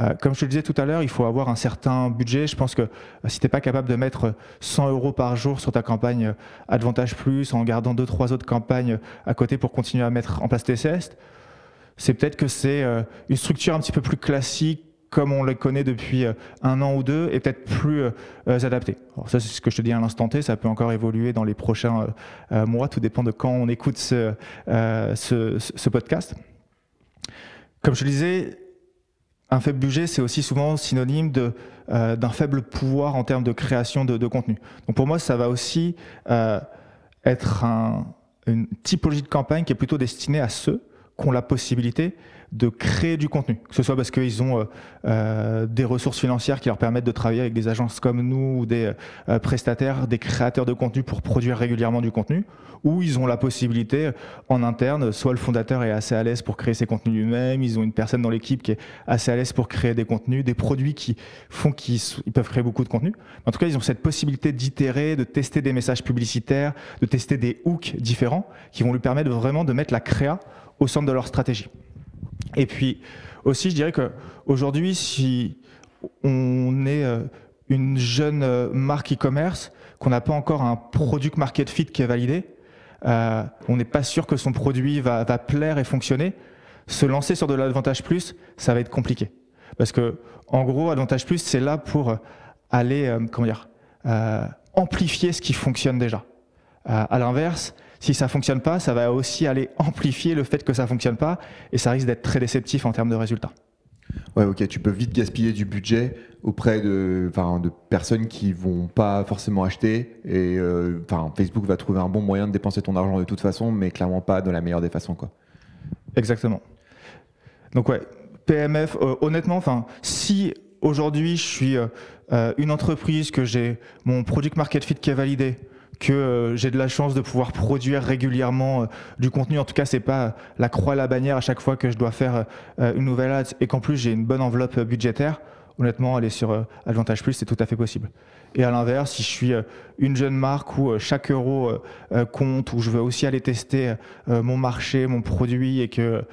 Euh, comme je te le disais tout à l'heure, il faut avoir un certain budget. Je pense que euh, si tu n'es pas capable de mettre 100 euh, euros par jour sur ta campagne Advantage Plus, en gardant deux, trois autres campagnes à côté pour continuer à mettre en place tes tests, c'est peut-être que c'est une structure un petit peu plus classique comme on le connaît depuis un an ou deux, et peut-être plus adaptée. ça, c'est ce que je te dis à l'instant T, ça peut encore évoluer dans les prochains mois, tout dépend de quand on écoute ce, ce podcast. Comme je le disais, un faible budget, c'est aussi souvent synonyme de, euh, d'un faible pouvoir en termes de création de, de, contenu. Donc pour moi, ça va aussi euh, être un, une typologie de campagne qui est plutôt destinée à ceux qui ont la possibilité de créer du contenu, que ce soit parce qu'ils ont euh, euh, des ressources financières qui leur permettent de travailler avec des agences comme nous ou des euh, prestataires, des créateurs de contenu pour produire régulièrement du contenu, ou ils ont la possibilité en interne, soit le fondateur est assez à l'aise pour créer ses contenus lui-même, ils ont une personne dans l'équipe qui est assez à l'aise pour créer des contenus, des produits qui font qu'ils peuvent créer beaucoup de contenu. En tout cas, ils ont cette possibilité d'itérer, de tester des messages publicitaires, de tester des hooks différents qui vont lui permettre vraiment de mettre la créa au centre de leur stratégie. Et puis aussi, je dirais qu'aujourd'hui, si on est euh, une jeune euh, marque e-commerce, qu'on n'a pas encore un produit market fit qui est validé, euh, on n'est pas sûr que son produit va, plaire et fonctionner, se lancer sur de l'Avantage Plus, ça va être compliqué. Parce que, en gros, Advantage Plus, c'est là pour aller, comment dire, amplifier ce qui fonctionne déjà. à l'inverse, si ça fonctionne pas, ça va aussi aller amplifier le fait que ça fonctionne pas, et ça risque d'être très déceptif en termes de résultats. Ouais, ok, tu peux vite gaspiller du budget auprès de, personnes qui vont pas forcément acheter. Et euh, Facebook va trouver un bon moyen de dépenser ton argent de toute façon, mais clairement pas de la meilleure des façons, quoi. Exactement. Donc ouais, PMF, euh, honnêtement, si aujourd'hui je suis euh, une entreprise que j'ai mon product market fit qui est validé, que euh, j'ai de la chance de pouvoir produire régulièrement euh, du contenu. En tout cas, c'est pas la croix à la bannière à chaque fois que je dois faire euh, une nouvelle ad et qu'en plus j'ai une bonne enveloppe budgétaire. Honnêtement, aller sur Advantage Plus, c'est tout à fait possible. Et à l'inverse, si je suis une jeune marque où chaque euro compte, où je veux aussi aller tester mon marché, mon produit et que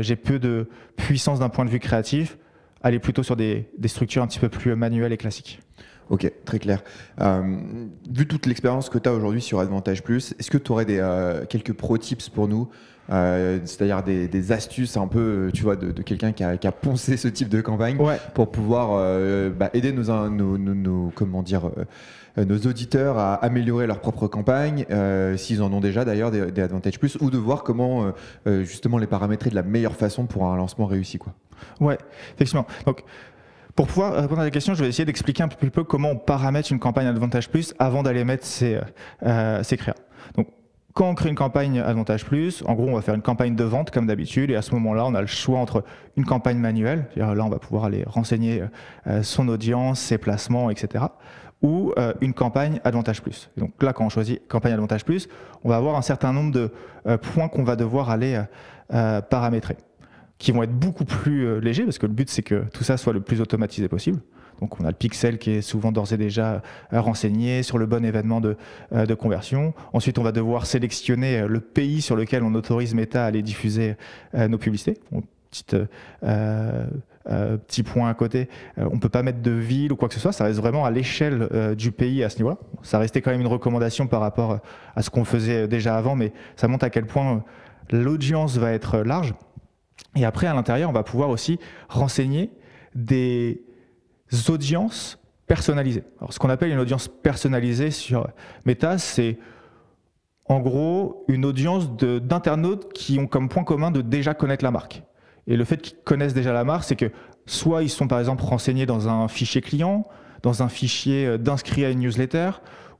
j'ai peu de puissance d'un point de vue créatif, aller plutôt sur des, des structures un petit peu plus manuelles et classiques. Ok, très clair. Euh, vu toute l'expérience que tu as aujourd'hui sur Advantage Plus, est-ce que tu aurais des, euh, quelques pro tips pour nous euh, c'est-à-dire des, astuces un peu, tu vois, de, quelqu'un qui a, poncé ce type de campagne pour pouvoir bah, aider nos, comment dire, nos auditeurs à améliorer leur propre campagne, s'ils en ont déjà d'ailleurs des, Advantage Plus, ou de voir comment justement les paramétrer de la meilleure façon pour un lancement réussi, quoi. Ouais, effectivement. Donc pour pouvoir répondre à la question, je vais essayer d'expliquer un peu peu comment on paramètre une campagne Advantage Plus avant d'aller mettre ses, euh, euh, ses créas. Donc, quand on crée une campagne Advantage Plus, en gros, on va faire une campagne de vente comme d'habitude, et à ce moment-là, on a le choix entre une campagne manuelle, là, on va pouvoir aller renseigner euh, euh, son audience, ses placements, etc., ou une campagne Advantage Plus. donc là, quand on choisit campagne Advantage Plus, on va avoir un certain nombre de points qu'on va devoir aller paramétrer qui vont être beaucoup plus euh, légers, parce que le but c'est que tout ça soit le plus automatisé possible. Donc on a le pixel qui est souvent d'ores et déjà euh, renseigné sur le bon événement euh, de, conversion. Ensuite, on va devoir sélectionner le pays sur lequel on autorise Meta à aller diffuser nos publicités. petite, petit point à côté. on on peut pas mettre de ville ou quoi que ce soit. Ça reste vraiment à l'échelle du pays à ce niveau-là. Ça restait quand même une recommandation par rapport à ce qu'on faisait déjà avant, mais ça montre à quel point l'audience va être large. Et après, à l'intérieur, on va pouvoir aussi renseigner des audiences personnalisées. Alors, ce qu'on appelle une audience personnalisée sur Meta, c'est en gros une audience d'internautes qui ont comme point commun de déjà connaître la marque. Et le fait qu'ils connaissent déjà la marque, c'est que soit ils sont par exemple renseignés dans un fichier client, dans un fichier euh, d'inscrit à une newsletter,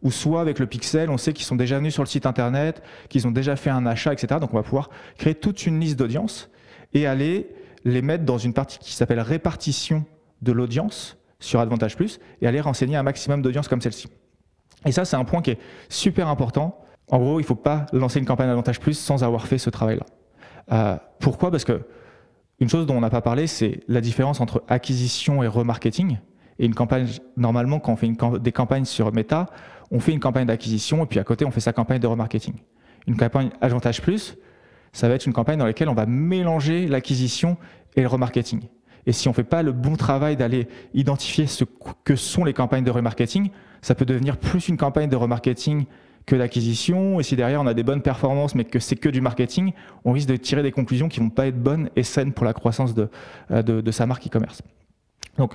ou soit avec le pixel, on sait qu'ils sont déjà venus sur le site internet, qu'ils ont déjà fait un achat, etc. Donc on va pouvoir créer toute une liste d'audiences et aller les mettre dans une partie qui s'appelle répartition de l'audience sur Advantage Plus et aller renseigner un maximum d'audience comme celle-ci. Et ça, c'est un point qui est super important. En gros, il ne faut pas lancer une campagne Advantage Plus sans avoir fait ce travail-là. Euh, pourquoi Parce que une chose dont on n'a pas parlé, c'est la différence entre acquisition et remarketing. Et une campagne, normalement, quand on fait une des campagnes sur Meta, on fait une campagne d'acquisition et puis à côté, on fait sa campagne de remarketing. Une campagne Advantage+, Plus, ça va être une campagne dans laquelle on va mélanger l'acquisition et le remarketing. Et si on ne fait pas le bon travail d'aller identifier ce que sont les campagnes de remarketing, ça peut devenir plus une campagne de remarketing que d'acquisition. Et si derrière on a des bonnes performances, mais que c'est que du marketing, on risque de tirer des conclusions qui ne vont pas être bonnes et saines pour la croissance euh, de, de sa marque e-commerce. Donc,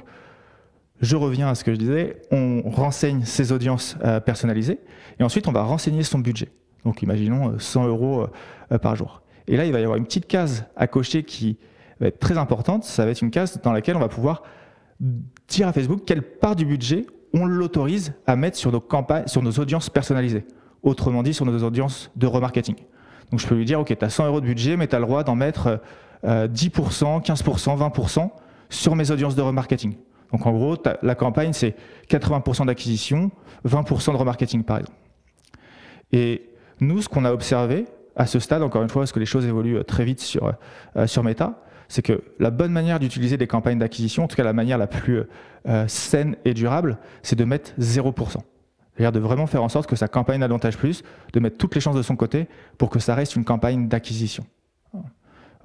je reviens à ce que je disais, on renseigne ses audiences euh, personnalisées, et ensuite on va renseigner son budget donc imaginons 100 euh, euros euh, par jour. Et là, il va y avoir une petite case à cocher qui va être très importante, ça va être une case dans laquelle on va pouvoir dire à Facebook quelle part du budget on l'autorise à mettre sur nos campagnes, sur nos audiences personnalisées, autrement dit sur nos audiences de remarketing. Donc je peux lui dire, ok, tu as 100 euros de budget, mais tu as le droit d'en mettre 10%, 15%, 20% sur mes audiences de remarketing. Donc en gros, la campagne, c'est 80% d'acquisition, 20% de remarketing par exemple. Et nous, ce qu'on a observé à ce stade, encore une fois, parce que les choses évoluent euh, très vite sur, euh, sur Meta, c'est que la bonne manière d'utiliser des campagnes d'acquisition, en tout cas la manière la plus euh, saine et durable, c'est de mettre 0%. C'est-à-dire de vraiment faire en sorte que sa campagne d'Avantage Plus, de mettre toutes les chances de son côté pour que ça reste une campagne d'acquisition.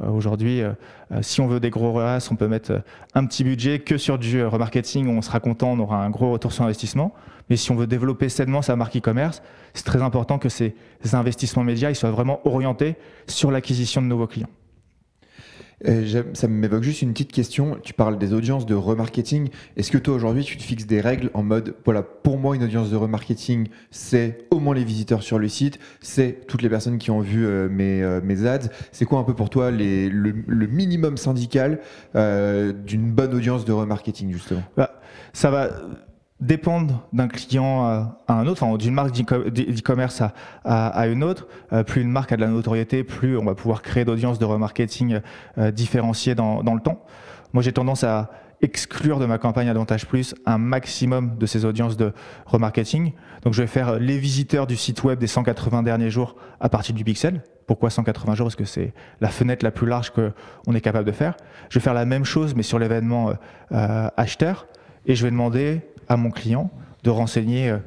Euh, aujourd'hui, euh, euh, si on veut des gros ROAS, on peut mettre un petit budget que sur du remarketing, on sera content, on aura un gros retour sur investissement. Mais si on veut développer sainement sa marque e-commerce, c'est très important que ces investissements médias ils soient vraiment orientés sur l'acquisition de nouveaux clients. Euh, ça m'évoque juste une petite question. Tu parles des audiences de remarketing. Est-ce que toi aujourd'hui tu te fixes des règles en mode, voilà, pour moi une audience de remarketing, c'est au moins les visiteurs sur le site, c'est toutes les personnes qui ont vu euh, mes, euh, mes, ads. C'est quoi un peu pour toi le, minimum syndical d'une bonne audience de remarketing justement bah, Ça va dépendre d'un client à, un autre, enfin d'une marque d'e-commerce à, une autre, euh, plus une marque a de la notoriété, plus on va pouvoir créer d'audiences de remarketing euh, différenciées dans, le temps. Moi, j'ai tendance à exclure de ma campagne Advantage Plus un maximum de ces audiences de remarketing. Donc, je vais faire les visiteurs du site web des 180 derniers jours à partir du pixel. Pourquoi 180 jours Parce que c'est la fenêtre la plus large qu'on est capable de faire. Je vais faire la même chose, mais sur l'événement euh, acheteur. Et je vais demander à mon client de renseigner euh,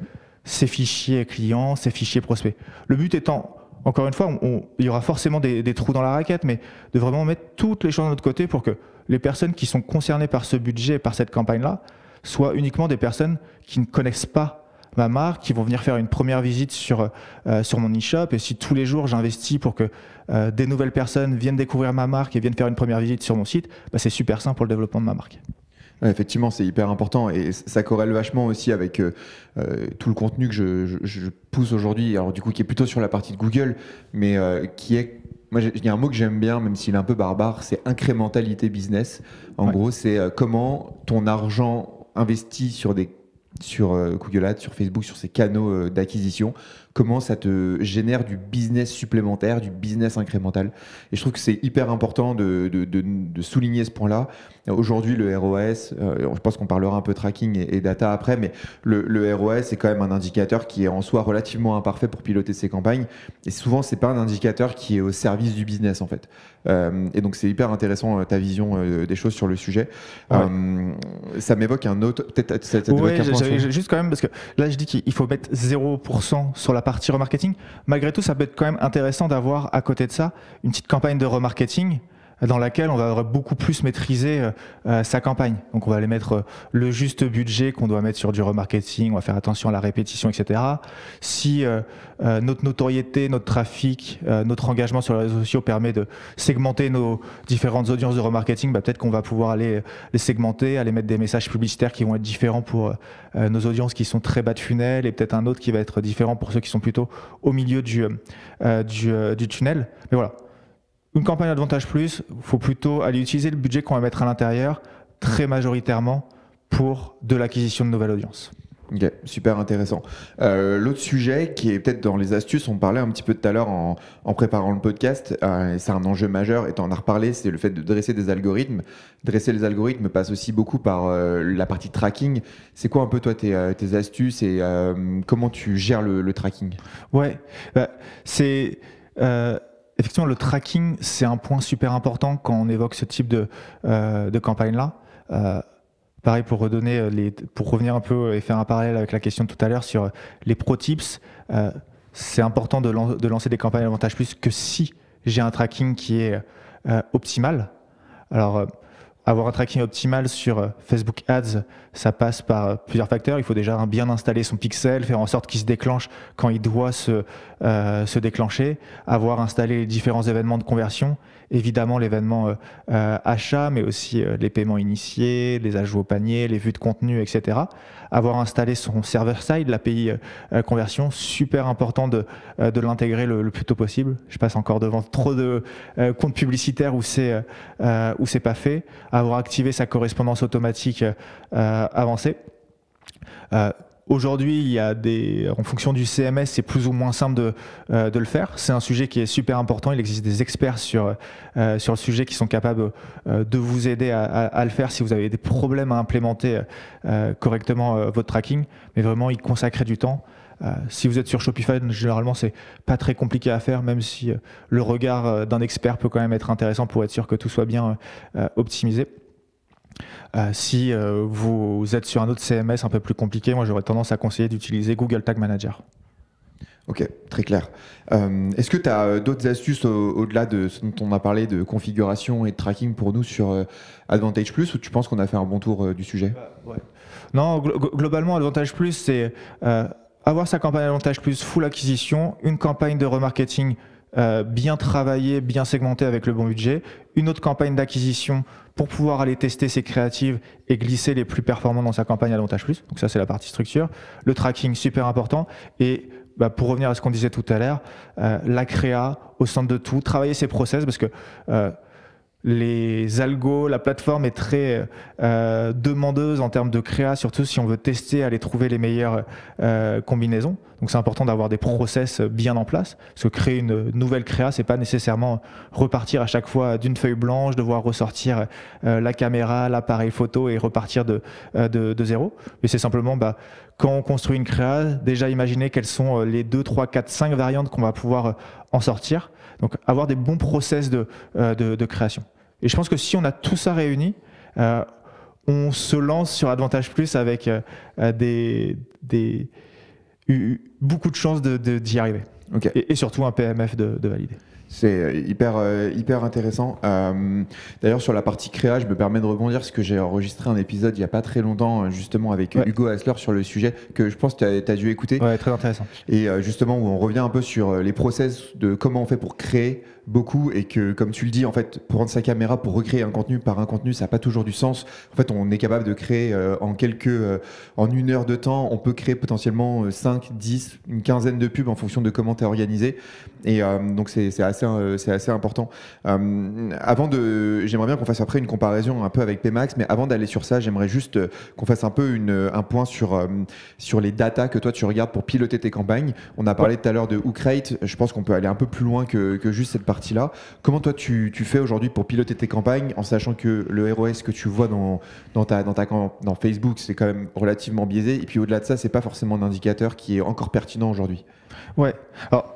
ses fichiers clients, ses fichiers prospects. Le but étant, encore une fois, il y aura forcément des, trous dans la raquette, mais de vraiment mettre toutes les choses de notre côté pour que les personnes qui sont concernées par ce budget, par cette campagne-là, soient uniquement des personnes qui ne connaissent pas ma marque, qui vont venir faire une première visite sur, euh, euh, sur mon e-shop. Et si tous les jours j'investis pour que des nouvelles personnes viennent découvrir ma marque et viennent faire une première visite sur mon site, bah, c'est super simple pour le développement de ma marque effectivement, c'est hyper important et ça corrèle vachement aussi avec euh, euh, tout le contenu que je, pousse aujourd'hui. Alors du coup, qui est plutôt sur la partie de Google, mais euh, qui est moi, il y un mot que j'aime bien, même s'il est un peu barbare, c'est incrémentalité business. En gros, c'est comment ton argent investi sur des sur Google Ads, sur Facebook, sur ces canaux d'acquisition, comment ça te génère du business supplémentaire, du business incrémental. Et je trouve que c'est hyper important de, de, de, souligner ce point-là. Aujourd'hui, le ROS, euh, je pense qu'on parlera un peu tracking et, data après, mais le, ROS est quand même un indicateur qui est en soi relativement imparfait pour piloter ses campagnes. Et souvent, c'est pas un indicateur qui est au service du business en fait. Euh, et donc, c'est hyper intéressant euh, ta vision des choses sur le sujet. ça m'évoque un autre. Peut-être. juste quand même parce que là, je dis qu'il faut mettre 0% sur la remarketing. Malgré tout, ça peut être quand même intéressant d'avoir à côté de ça une petite campagne de remarketing dans laquelle on va beaucoup plus maîtriser euh, sa campagne. Donc on va aller mettre euh, le juste budget qu'on doit mettre sur du remarketing, on va faire attention à la répétition, etc. Si euh, notre notoriété, notre trafic, notre engagement sur les réseaux sociaux permet de segmenter nos différentes audiences de remarketing, bah, peut-être qu'on va pouvoir aller les segmenter, aller mettre des messages publicitaires qui vont être différents pour nos audiences qui sont très bas de funnel et peut-être un autre qui va être différent pour ceux qui sont plutôt au milieu du, du, du tunnel. Mais voilà. Une campagne Advantage Plus, il faut plutôt aller utiliser le budget qu'on va mettre à l'intérieur, très majoritairement pour de l'acquisition de nouvelles audiences. super intéressant. Euh, l'autre sujet qui est peut-être dans les astuces, on parlait un petit peu tout à l'heure en, préparant le podcast, euh, c'est un enjeu majeur et en as reparlé, c'est le fait de dresser des algorithmes. Dresser les algorithmes passe aussi beaucoup par euh, la partie tracking. C'est quoi un peu toi tes, astuces et comment tu gères le, tracking Ouais, bah, c'est Effectivement, le tracking, c'est un point super important quand on évoque ce type de, euh, de campagne-là. Euh, pareil, pour, redonner euh, les, pour revenir un peu et faire un parallèle avec la question de tout à l'heure sur les pro-tips, c'est important de, de, lancer des campagnes avantage plus que si j'ai un tracking qui est optimal. Alors, avoir un tracking optimal sur Facebook Ads, ça passe par plusieurs facteurs. Il faut déjà bien installer son pixel, faire en sorte qu'il se déclenche quand il doit se, euh, se déclencher, avoir installé les différents événements de conversion, évidemment l'événement euh, euh, achat, mais aussi les paiements initiés, les ajouts au panier, les vues de contenu, etc. Avoir installé son server-side, l'API conversion, super important de, de l'intégrer le, plus tôt possible. Je passe encore devant trop de comptes publicitaires où c'est où c'est pas fait. Avoir activé sa correspondance automatique avancée. Aujourd'hui, il y a des, en fonction du CMS, c'est plus ou moins simple de, euh, de le faire. C'est un sujet qui est super important. Il existe des experts sur, euh, sur le sujet qui sont capables euh, de vous aider à, à, le faire si vous avez des problèmes à implémenter correctement votre tracking. Mais vraiment, y consacrer du temps. si vous êtes sur Shopify, généralement, c'est pas très compliqué à faire, même si le regard d'un expert peut quand même être intéressant pour être sûr que tout soit bien optimisé. Euh, si euh, vous êtes sur un autre CMS un peu plus compliqué, moi j'aurais tendance à conseiller d'utiliser Google Tag Manager. Ok, très clair. Euh, est-ce que tu as d'autres astuces au-delà de ce dont on a parlé de configuration et de tracking pour nous sur Advantage Plus ou tu penses qu'on a fait un bon tour du sujet bah, Non, globalement Advantage Plus c'est avoir sa campagne Advantage Plus full acquisition, une campagne de remarketing euh, bien travaillé, bien segmenté avec le bon budget, une autre campagne d'acquisition pour pouvoir aller tester ses créatives et glisser les plus performants dans sa campagne à lavantage Plus. Donc ça, c'est la partie structure. Le tracking, super important. Et bah, pour revenir à ce qu'on disait tout à l'heure, euh, la créa au centre de tout, travailler ses process parce que euh, les algos, la plateforme est très demandeuse en termes de créa, surtout si on veut tester, aller trouver les meilleures combinaisons. Donc c'est important d'avoir des process euh, bien en place, parce que créer une nouvelle créa, c'est pas nécessairement repartir à chaque fois d'une feuille blanche, devoir ressortir euh, la caméra, l'appareil photo et repartir de, euh, zéro. Mais c'est simplement bah, quand on construit une créa, déjà imaginer quelles sont les 2, 3, 4, 5 variantes qu'on va pouvoir en sortir. Donc avoir des bons process de, création. Et je pense que si on a tout ça réuni, on se lance sur Advantage Plus avec des, eu beaucoup de chance d'y de, d'y arriver. Et, surtout un PMF de, de valider. C'est euh, hyper, euh, hyper intéressant. Euh, d'ailleurs, sur la partie créa, je me permets de rebondir parce que j'ai enregistré un épisode il n'y a pas très longtemps, justement, avec Hugo Hassler sur le sujet, que je pense que tu as, as, dû écouter. Ouais, très intéressant. Et justement, où on revient un peu sur les process de comment on fait pour créer beaucoup et que, comme tu le dis, en fait, pour prendre sa caméra pour recréer un contenu par un contenu, ça n'a pas toujours du sens. En fait, on est capable de créer euh, en quelques, euh, en une heure de temps, on peut créer potentiellement 5, euh, 10, une quinzaine de pubs en fonction de comment tu es organisé. Et donc, c'est assez, c'est assez important. avant de, j'aimerais bien qu'on fasse après une comparaison un peu avec Pmax, mais avant d'aller sur ça, j'aimerais juste qu'on fasse un peu une, un point sur, sur les datas que toi tu regardes pour piloter tes campagnes. On a parlé tout à l'heure de Hookrate. Je pense qu'on peut aller un peu plus loin que, que juste cette partie-là. Comment toi tu, fais aujourd'hui pour piloter tes campagnes en sachant que le ROS que tu vois dans, ta, dans, dans Facebook, c'est quand même relativement biaisé et puis au-delà de ça, c'est pas forcément un indicateur qui est encore pertinent aujourd'hui Ouais. Alors,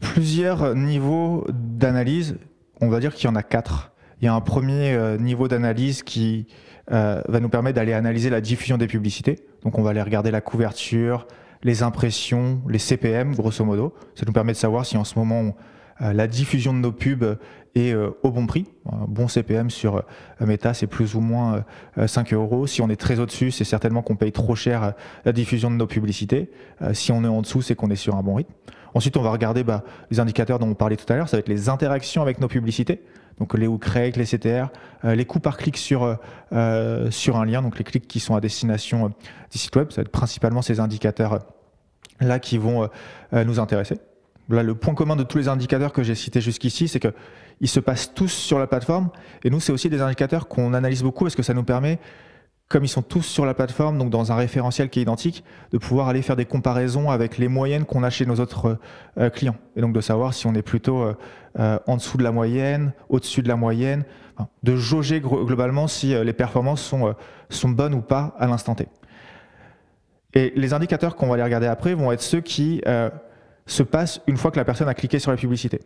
plusieurs niveaux d'analyse, on va dire qu'il y en a quatre. Il y a un premier euh, niveau d'analyse qui euh, va nous permettre d'aller analyser la diffusion des publicités. Donc on va aller regarder la couverture, les impressions, les CPM, grosso modo. Ça nous permet de savoir si en ce moment euh, la diffusion de nos pubs est euh, au bon prix. Un bon CPM sur euh, Meta, c'est plus ou moins 5 euros. Si on est très au-dessus, c'est certainement qu'on paye trop cher la diffusion de nos publicités. si on est en dessous, c'est qu'on est sur un bon rythme. Ensuite, on va regarder bah, les indicateurs dont on parlait tout à l'heure, ça va être les interactions avec nos publicités, donc les ou les CTR, les coûts par clic sur, sur un lien, donc les clics qui sont à destination du site web, ça va être principalement ces indicateurs-là qui vont nous intéresser le point commun de tous les indicateurs que j'ai cités jusqu'ici, c'est qu'ils se passent tous sur la plateforme. Et nous, c'est aussi des indicateurs qu'on analyse beaucoup parce que ça nous permet, comme ils sont tous sur la plateforme, donc dans un référentiel qui est identique, de pouvoir aller faire des comparaisons avec les moyennes qu'on a chez nos autres euh, euh, clients. Et donc de savoir si on est plutôt euh, en dessous de la moyenne, au-dessus de la moyenne, de jauger globalement si les performances sont bonnes ou pas à l'instant T. Et les indicateurs qu'on va aller regarder après vont être ceux qui se passe une fois que la personne a cliqué sur la publicité.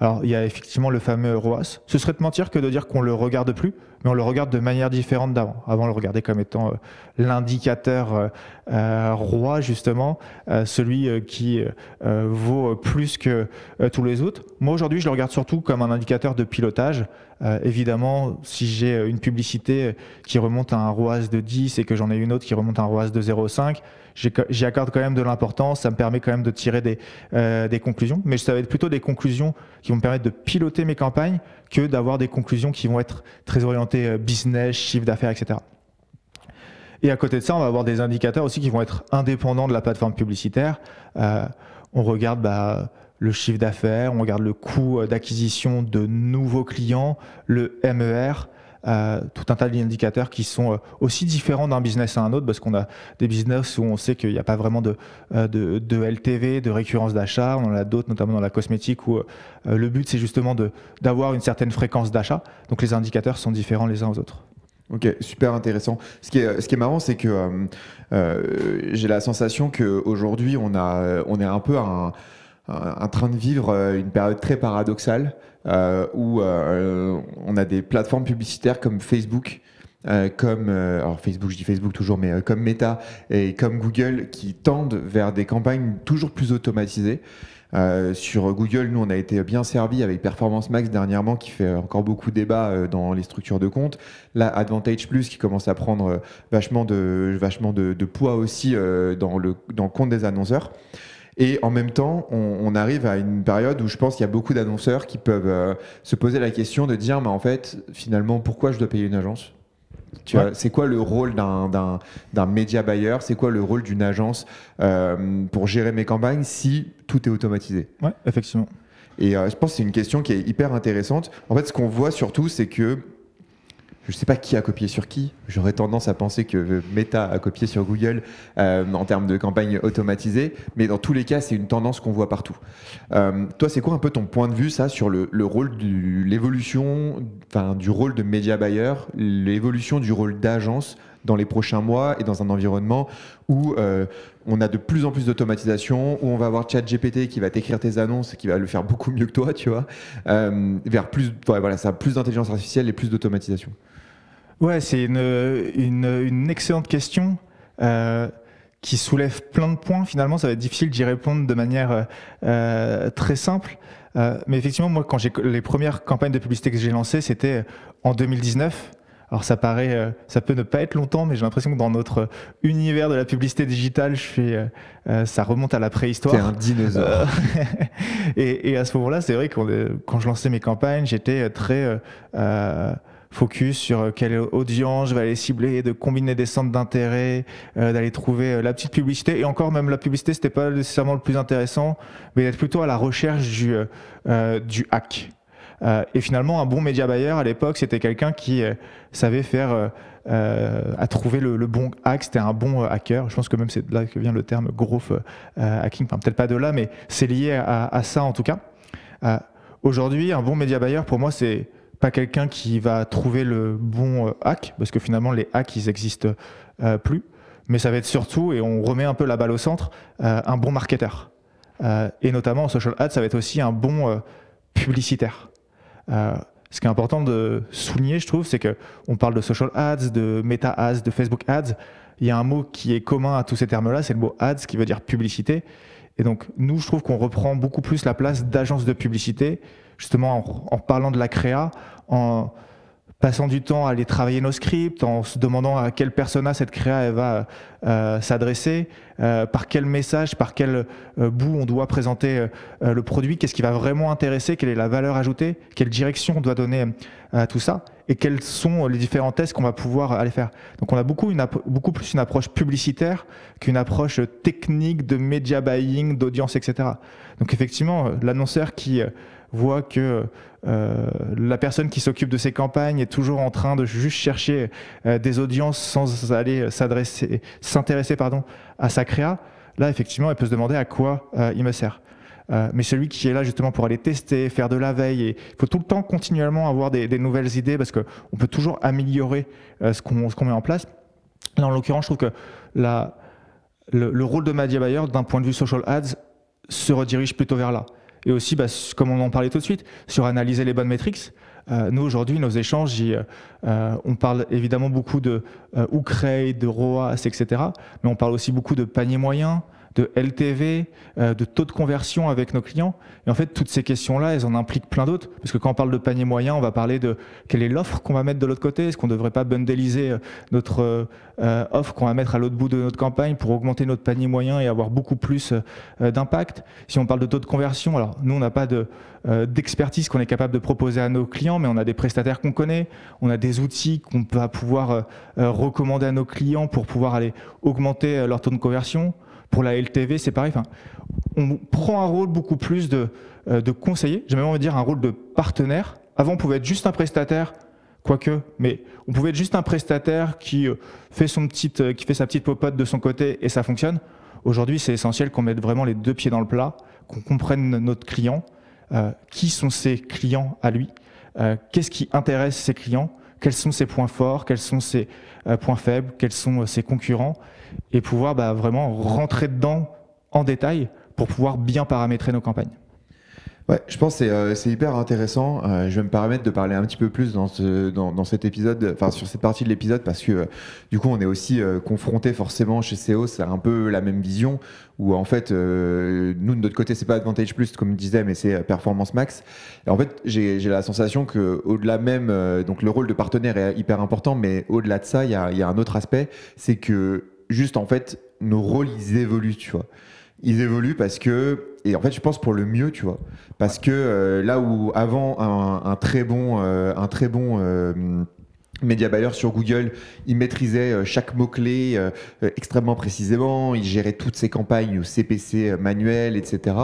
Alors, il y a effectivement le fameux ROAS. Ce serait de mentir que de dire qu'on ne le regarde plus, mais on le regarde de manière différente d'avant. Avant, on le regardait comme étant euh, l'indicateur euh, euh, roi, justement, celui qui vaut plus que tous les autres. Moi, aujourd'hui, je le regarde surtout comme un indicateur de pilotage. évidemment, si j'ai une publicité qui remonte à un ROAS de 10 et que j'en ai une autre qui remonte à un ROAS de 0,5, j'y accorde quand même de l'importance, ça me permet quand même de tirer euh, des, conclusions, mais ça va être plutôt des conclusions qui vont me permettre de piloter mes campagnes que d'avoir des conclusions qui vont être très orientées euh, business, chiffre d'affaires, etc. Et à côté de ça, on va avoir des indicateurs aussi qui vont être indépendants de la plateforme publicitaire. Euh, on regarde bah, le chiffre d'affaires, on regarde le coût d'acquisition de nouveaux clients, le MER, euh, tout un tas d'indicateurs qui sont euh, aussi différents d'un business à un autre, parce qu'on a des business où on sait qu'il n'y a pas vraiment de, euh, de, LTV, de récurrence d'achat, on en a d'autres, notamment dans la cosmétique, où le but c'est justement d'avoir une certaine fréquence d'achat, donc les indicateurs sont différents les uns aux autres. Ok, super intéressant. Ce qui est, ce qui est marrant, c'est que j'ai la sensation qu'aujourd'hui, on, on est un peu en un train de vivre une période très paradoxale. Euh, où euh, on a des plateformes publicitaires comme Facebook euh, comme Facebook, je dis Facebook toujours, mais comme Meta et comme Google qui tendent vers des campagnes toujours plus automatisées. sur Google, nous, on a été bien servi avec Performance Max dernièrement, qui fait encore beaucoup de débats dans les structures de compte. Là, Advantage Plus, qui commence à prendre vachement de, poids aussi dans le compte des annonceurs. Et en même temps, on, arrive à une période où je pense qu'il y a beaucoup d'annonceurs qui peuvent euh, se poser la question de dire, mais en fait, finalement, pourquoi je dois payer une agence c'est quoi le rôle d'un média buyer C'est quoi le rôle d'une agence euh, pour gérer mes campagnes si tout est automatisé Ouais, effectivement. Et euh, je pense que c'est une question qui est hyper intéressante. En fait, ce qu'on voit surtout, c'est que je ne sais pas qui a copié sur qui. J'aurais tendance à penser que euh, Meta a copié sur Google euh, en termes de campagne automatisée, mais dans tous les cas, c'est une tendance qu'on voit partout. Euh, toi, c'est quoi un peu ton point de vue ça sur le, rôle de l'évolution, enfin du rôle de média buyer, l'évolution du rôle d'agence dans les prochains mois et dans un environnement où on a de plus en plus d'automatisation, où on va avoir ChatGPT qui va t'écrire tes annonces et qui va le faire beaucoup mieux que toi, tu vois, vers plus, voilà, ça plus d'intelligence artificielle et plus d'automatisation. Ouais, c'est une, une, une, excellente question euh, qui soulève plein de points. Finalement, ça va être difficile d'y répondre de manière euh, euh très simple. Euh, mais effectivement, moi, quand j'ai les premières campagnes de publicité que j'ai lancées, c'était euh, en 2019. Alors ça paraît, euh, ça peut ne pas être longtemps, mais j'ai l'impression que dans notre univers de la publicité digitale, je suis, ça remonte à la préhistoire. T'es un dinosaure. et, et, à ce moment-là, c'est vrai que quand je lançais mes campagnes, j'étais très euh, focus sur euh, quelle audience je vais aller cibler, de combiner des centres d'intérêt, euh, d'aller trouver euh, la petite publicité. Et encore, même la publicité, c'était pas nécessairement le plus intéressant, mais d'être plutôt à la recherche du, du hack. et finalement, un bon média buyer à l'époque, c'était quelqu'un qui savait faire, à trouver le, bon hack. C'était un bon hacker. Je pense que même c'est de là que vient le terme growth hacking. peut-être pas de là, mais c'est lié à, à, ça en tout cas. Aujourd'hui, un bon média buyer, pour moi, c'est pas quelqu'un qui va trouver le bon euh, hack, parce que finalement les hacks ils existent euh, plus, mais ça va être surtout, et on remet un peu la balle au centre, euh, un bon marketeur. et notamment en social ads ça va être aussi un bon publicitaire. ce qui est important de souligner, je trouve, c'est que on parle de social ads, de meta ads, de Facebook ads. Il y a un mot qui est commun à tous ces termes-là, c'est le mot ads qui veut dire publicité. Et donc, nous, je trouve qu'on reprend beaucoup plus la place d'agence de publicité, justement en, en, parlant de la créa, en passant du temps à aller travailler nos scripts, en se demandant à quel persona cette créa elle va euh, s'adresser, euh, par quel message, par quel euh, bout on doit présenter le produit, qu'est-ce qui va vraiment intéresser, quelle est la valeur ajoutée, quelle direction on doit donner à tout ça, et quels sont les différents tests qu'on va pouvoir aller faire. Donc on a beaucoup, une beaucoup plus une approche publicitaire qu'une approche technique de media buying, d'audience, etc. Donc effectivement, l'annonceur qui voit que euh, la personne qui s'occupe de ses campagnes est toujours en train de juste chercher euh, des audiences sans aller s'adresser, s'intéresser pardon, à sa créa, là effectivement elle peut se demander à quoi euh, il me sert. mais celui qui est là justement pour aller tester, faire de la veille, et il faut tout le temps continuellement avoir des, nouvelles idées parce qu'on peut toujours améliorer ce qu'on, ce qu'on met en place. Là en l'occurrence, je trouve que la, le, le, rôle de Madia Bayer d'un point de vue social ads se redirige plutôt vers là et aussi, bah, comme on en parlait tout de suite, sur analyser les bonnes métriques. Euh, nous, aujourd'hui, nos échanges, euh, on parle évidemment beaucoup de euh, de ROAS, etc. Mais on parle aussi beaucoup de panier moyen, de LTV, euh, de taux de conversion avec nos clients. Et en fait, toutes ces questions-là, elles en impliquent plein d'autres. Parce que quand on parle de panier moyen, on va parler de quelle est l'offre qu'on va mettre de l'autre côté. Est-ce qu'on ne devrait pas bundeliser euh, notre euh, offre qu'on va mettre à l'autre bout de notre campagne pour augmenter notre panier moyen et avoir beaucoup plus d'impact Si on parle de taux de conversion, alors nous, on n'a pas de d'expertise qu'on est capable de proposer à nos clients, mais on a des prestataires qu'on connaît, on a des outils qu'on va pouvoir recommander à nos clients pour pouvoir aller augmenter leur taux de conversion pour la LTV, c'est pareil. Enfin, on prend un rôle beaucoup plus de, euh, de conseiller, j'ai même envie dire un rôle de partenaire. Avant, on pouvait être juste un prestataire, quoique, mais on pouvait être juste un prestataire qui euh, fait, son petite, euh, qui fait sa petite popote de son côté et ça fonctionne. Aujourd'hui, c'est essentiel qu'on mette vraiment les deux pieds dans le plat, qu'on comprenne notre client, qui sont ses clients à lui, qu'est-ce qui intéresse ses clients, quels sont ses points forts, quels sont ses points faibles, quels sont ses concurrents, et pouvoir bah, vraiment rentrer dedans en détail pour pouvoir bien paramétrer nos campagnes. Ouais, je pense que c'est euh, hyper intéressant. Euh, je vais me permettre de parler un petit peu plus dans, ce, dans, dans cet épisode, enfin sur cette partie de l'épisode, parce que euh, du coup on est aussi confronté forcément chez SEO, c'est un peu la même vision où en fait nous de notre côté c'est pas Advantage Plus comme je disais, mais c'est Performance Max. Et en fait j'ai la sensation que au-delà même, donc le rôle de partenaire est hyper important, mais au-delà de ça il y a un autre aspect, c'est que Juste, en fait, nos rôles, ils évoluent, tu vois. Ils évoluent parce que et en fait, je pense pour le mieux, tu vois. Parce que euh, là où avant un, très bon, média un très bon euh, buyer euh, sur Google, il maîtrisait chaque mot-clé extrêmement précisément, il gérait toutes ses campagnes au CPC manuel, etc.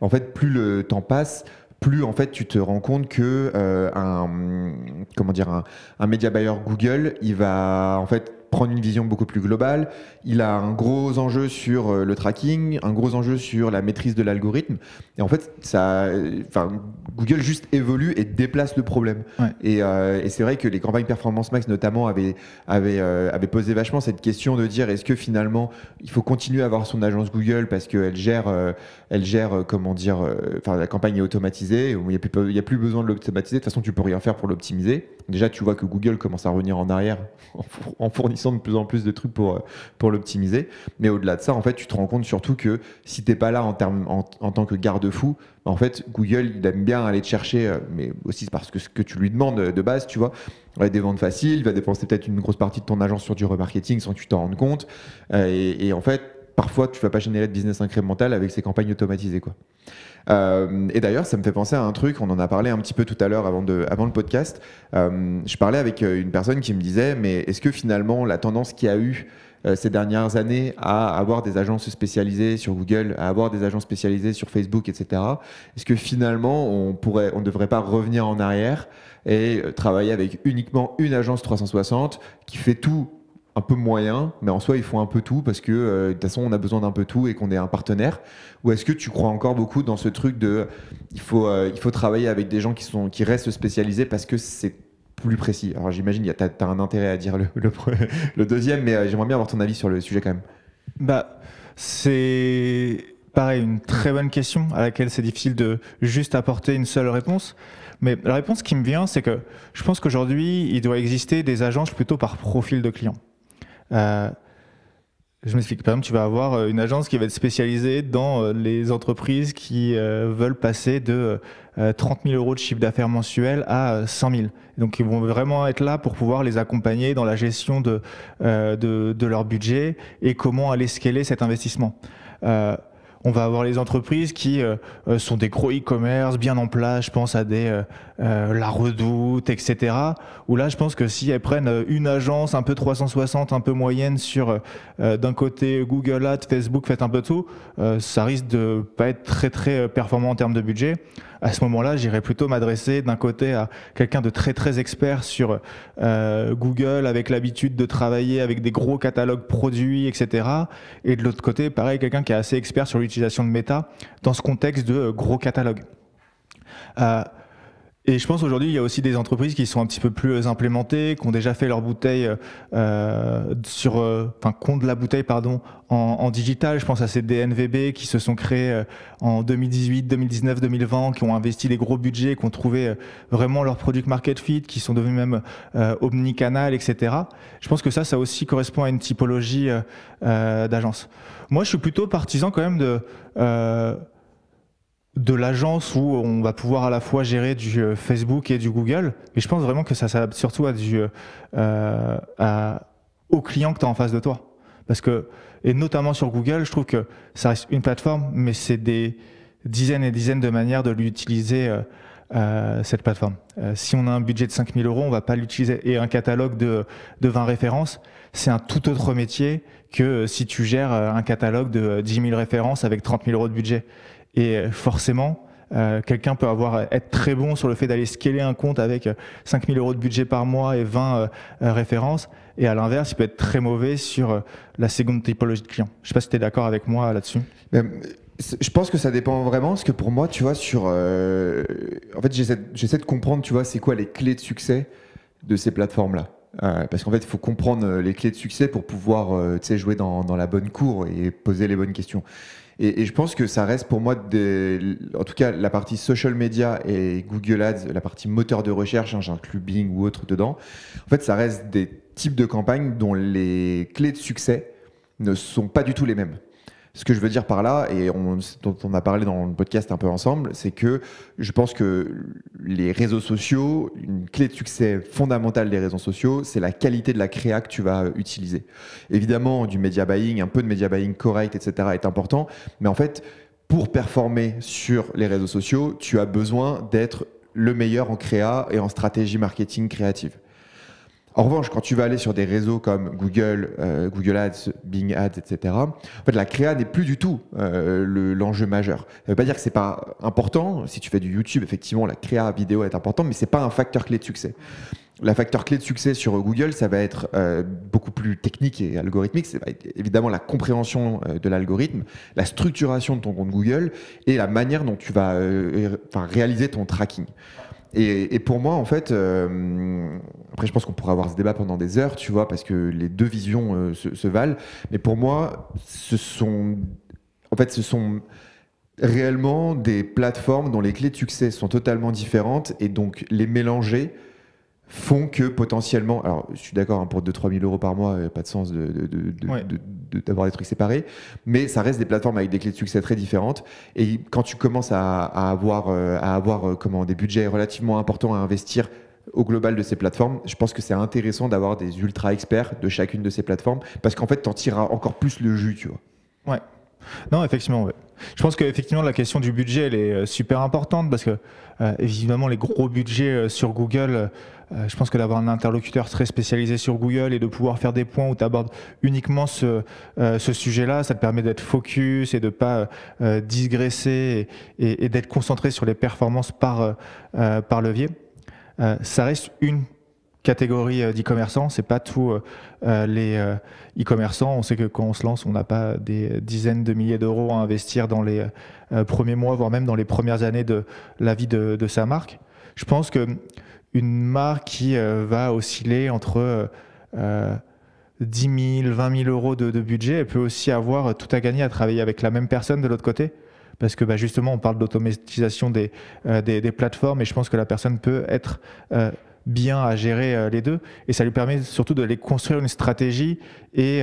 En fait, plus le temps passe, plus en fait tu te rends compte que un, comment dire, un, média buyer Google, il va en fait prendre une vision beaucoup plus globale. Il a un gros enjeu sur euh, le tracking, un gros enjeu sur la maîtrise de l'algorithme. Et en fait, ça, enfin, Google juste évolue et déplace le problème. Euh, et, c'est vrai que les campagnes Performance Max notamment euh, avaient, posé vachement cette question de dire est-ce que finalement il faut continuer à avoir son agence Google parce qu'elle gère, euh, elle gère comment dire, enfin la campagne est automatisée, il n'y a, plus besoin de l'automatiser, de toute façon tu peux rien faire pour l'optimiser. Déjà tu vois que Google commence à revenir en arrière en fournissant de plus en plus de trucs pour, pour l'optimiser. Mais au-delà de ça, en fait tu te rends compte surtout que si t'es pas là en, en tant que garde-fou, en fait, Google, il aime bien aller te chercher, euh, mais aussi parce que ce que tu lui demandes euh, de base, tu vois, des ventes faciles, il va dépenser peut-être une grosse partie de ton agence sur du remarketing sans que tu t'en rendes compte. Euh, et, en fait, parfois, tu vas pas générer de business incrémental avec ces campagnes automatisées, quoi. et d'ailleurs, ça me fait penser à un truc, on en a parlé un petit peu tout à l'heure avant, avant, le podcast. je parlais avec une personne qui me disait, mais est-ce que finalement la tendance qu'il y a eu euh, ces dernières années à avoir des agences spécialisées sur Google, à avoir des agences spécialisées sur Facebook, etc. Est-ce que finalement, on pourrait, on ne devrait pas revenir en arrière et euh, travailler avec uniquement une agence 360 qui fait tout un peu moyen, mais en soi, ils font un peu tout parce que euh, de toute façon, on a besoin d'un peu tout et qu'on est un partenaire Ou est-ce que tu crois encore beaucoup dans ce truc de il faut, il faut travailler avec des gens qui, sont, qui restent spécialisés parce que c'est plus précis. Alors j'imagine, tu as, un intérêt à dire le, deuxième, mais euh, j'aimerais bien avoir ton avis sur le sujet quand même. Bah, c'est pareil, une très bonne question à laquelle c'est difficile de juste apporter une seule réponse. Mais la réponse qui me vient, c'est que je pense qu'aujourd'hui, il doit exister des agences plutôt par profil de client. Euh, je m'explique. Par exemple, tu vas avoir euh, une agence qui va être spécialisée dans euh, les entreprises qui euh, veulent passer de 30 000 euros de chiffre d'affaires mensuel à 100 000. Donc, ils vont vraiment être là pour pouvoir les accompagner dans la gestion de, de, leur budget et comment aller scaler cet investissement on va avoir les entreprises qui euh, euh, sont des gros e-commerce bien en place. Je pense à des euh, La Redoute, etc. Où là, je pense que si elles prennent une agence un peu 360, un peu moyenne sur d'un côté Google Ads, Facebook, faites un peu tout, ça risque de pas être très très performant en termes de budget à ce moment-là, j'irais plutôt m'adresser d'un côté à quelqu'un de très très expert sur euh, Google, avec l'habitude de travailler avec des gros catalogues produits, etc. Et de l'autre côté, pareil, quelqu'un qui est assez expert sur l'utilisation de méta dans ce contexte de euh, gros catalogues. Euh, et je pense aujourd'hui, il y a aussi des entreprises qui sont un petit peu plus euh, implémentées, qui ont déjà fait leur bouteille euh, euh sur, euh, enfin, compte de la bouteille, pardon, en, en, digital. Je pense à ces DNVB qui se sont créés en 2018, 2019, 2020, qui ont investi des gros budgets, qui ont trouvé vraiment leur product market fit, qui sont devenus même euh, omnicanal, etc. Je pense que ça, ça aussi correspond à une typologie d'agence. Moi, je suis plutôt partisan quand même de de l'agence où on va pouvoir à la fois gérer du euh, Facebook et du Google. Mais je pense vraiment que ça s'adapte surtout à du, euh, euh, aux clients que tu as en face de toi. Parce que, et notamment sur Google, je trouve que ça reste une plateforme, mais c'est des dizaines et dizaines de manières de l'utiliser, cette plateforme. si on a un budget de 5000 euros, on va pas l'utiliser. Et un catalogue de, de 20 références, c'est un tout autre métier que si tu gères un catalogue de 10 000 références avec 30 000 euros de budget. Et euh, forcément, euh, quelqu'un peut avoir euh, être très bon sur le fait d'aller scaler un compte avec 5000 euros de budget par mois et 20 références. Et à l'inverse, il peut être très mauvais sur la seconde typologie de clients. Je ne sais pas si tu es d'accord avec moi là-dessus. Je pense que ça dépend vraiment, parce que pour moi, tu vois, sur. en fait, j'essaie de comprendre, tu vois, c'est quoi les clés de succès de ces plateformes-là. parce qu'en fait, il faut comprendre les clés de succès pour pouvoir jouer dans, dans, la bonne cour et poser les bonnes questions. Et, je pense que ça reste pour moi, en tout cas, la partie social media et Google Ads, la partie moteur de recherche, hein, j'inclus Bing ou autre dedans. En fait, ça reste des types de campagnes dont les clés de succès ne sont pas du tout les mêmes. Ce que je veux dire par là, et on, dont on a parlé dans le podcast un peu ensemble, c'est que je pense que les réseaux sociaux, une clé de succès fondamentale des réseaux sociaux, c'est la qualité de la créa que tu vas euh, utiliser. Évidemment, du media buying, un peu de media buying correct, etc., est important, mais en fait, pour performer sur les réseaux sociaux, tu as besoin d'être le meilleur en créa et en stratégie marketing créative. En revanche, quand tu vas aller sur des réseaux comme Google, euh, Google Ads, Bing Ads, etc., en fait, la créa n'est plus du tout euh, l'enjeu majeur. Ça ne veut pas dire que c'est pas important. Si tu fais du YouTube, effectivement, la créa vidéo est importante, mais c'est pas un facteur clé de succès. La facteur clé de succès sur Google, ça va être euh, beaucoup plus technique et algorithmique. C'est évidemment la compréhension de l'algorithme, la structuration de ton compte Google et la manière dont tu vas réaliser ton tracking. Et, pour moi, en fait, euh, après, je pense qu'on pourra avoir ce débat pendant des heures, tu vois, parce que les deux visions euh, se, se, valent. Mais pour moi, ce sont, en fait, ce sont réellement des plateformes dont les clés de succès sont totalement différentes, et donc les mélanger font que potentiellement, alors je suis d'accord, hein, pour 2-3 000 euros par mois, il euh, a pas de sens d'avoir de, de, des trucs séparés, mais ça reste des plateformes avec des clés de succès très différentes. Et quand tu commences à, avoir, à avoir euh, euh, comment, des budgets relativement importants à investir au global de ces plateformes, je pense que c'est intéressant d'avoir des ultra experts de chacune de ces plateformes, parce qu'en fait, tu en tireras encore plus le jus, tu Ouais. Non, effectivement, Je pense qu'effectivement, la question du budget, elle est super importante parce que, évidemment, les gros budgets sur Google, euh, je pense que d'avoir un interlocuteur très spécialisé sur Google et de pouvoir faire des points où tu abordes uniquement ce, euh, sujet-là, ça te permet d'être focus et de ne pas euh, digresser et, d'être concentré sur les performances par, par levier. ça reste une catégorie d'e-commerçants, c'est pas tous les e-commerçants. on sait que quand on se lance, on n'a pas des dizaines de milliers d'euros à investir dans les premiers mois, voire même dans les premières années de la vie de, de sa marque. Je pense que une marque qui euh, va osciller entre 10 000, 20 000 euros de, budget, elle peut aussi avoir tout à gagner à travailler avec la même personne de l'autre côté. Parce que bah, justement, on parle d'automatisation des, euh, des, des, plateformes et je pense que la personne peut être euh, bien à gérer les deux. Et ça lui permet surtout de les construire une stratégie et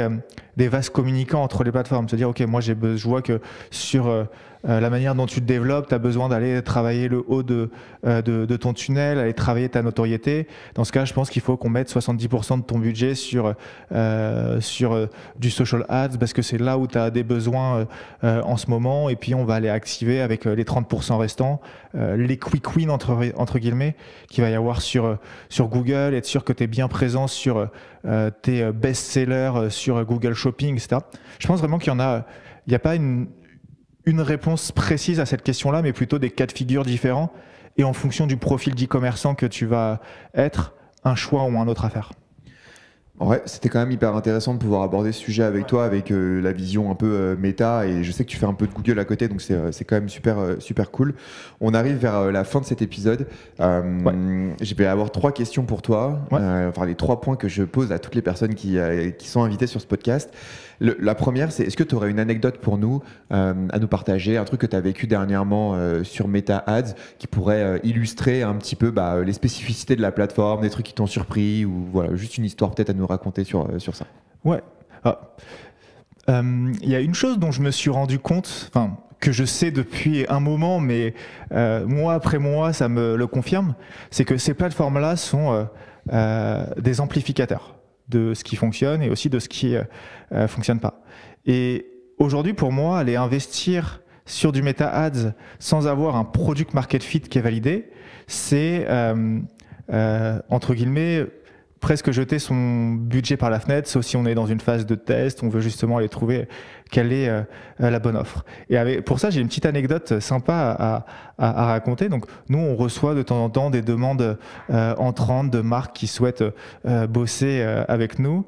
des vases communicants entre les plateformes. C'est-à-dire, OK, moi, je vois que sur euh, la manière dont tu te développes, tu as besoin d'aller travailler le haut euh, de, de, ton tunnel, aller travailler ta notoriété. Dans ce cas, je pense qu'il faut qu'on mette 70% de ton budget sur, euh, sur du social ads parce que c'est là où tu as des besoins en ce moment. Et puis, on va aller activer avec les 30% restants les quick wins, entre, guillemets, qu'il va y avoir sur, sur Google, être sûr que tu es bien présent sur tes best-sellers, sur Google Shopping, etc. Je pense vraiment qu'il y en a. Il n'y a pas une, une réponse précise à cette question-là, mais plutôt des cas de figure différents et en fonction du profil d'e-commerçant que tu vas être, un choix ou un autre à faire. Ouais, c'était quand même hyper intéressant de pouvoir aborder ce sujet avec toi, avec euh, la vision un peu euh, méta. Et je sais que tu fais un peu de Google à côté, donc c'est euh, quand même super, super cool. On arrive vers la fin de cet épisode. J'ai Je vais avoir trois questions pour toi, enfin les trois points que je pose à toutes les personnes qui, qui sont invitées sur ce podcast la première, c'est est-ce que tu aurais une anecdote pour nous euh, à nous partager, un truc que tu as vécu dernièrement euh, sur Meta Ads qui pourrait euh, illustrer un petit peu bah, les spécificités de la plateforme, des trucs qui t'ont surpris ou voilà, juste une histoire peut-être à nous raconter sur, sur ça. Ouais. Il ah. y a une chose dont je me suis rendu compte, que je sais depuis un moment, mais mois après mois, ça me le confirme, c'est que ces plateformes-là sont des amplificateurs de ce qui fonctionne et aussi de ce qui euh, euh, fonctionne pas. Et aujourd'hui, pour moi, aller investir sur du Meta Ads sans avoir un product market fit qui est validé, c'est euh, euh, entre guillemets presque jeter son budget par la fenêtre, sauf si on est dans une phase de test, on veut justement aller trouver quelle est euh, euh, la bonne offre. Et pour ça, j'ai une petite anecdote euh, sympa à, raconter. Donc, nous, on reçoit de temps en temps des demandes entrantes de marques qui souhaitent bosser avec nous.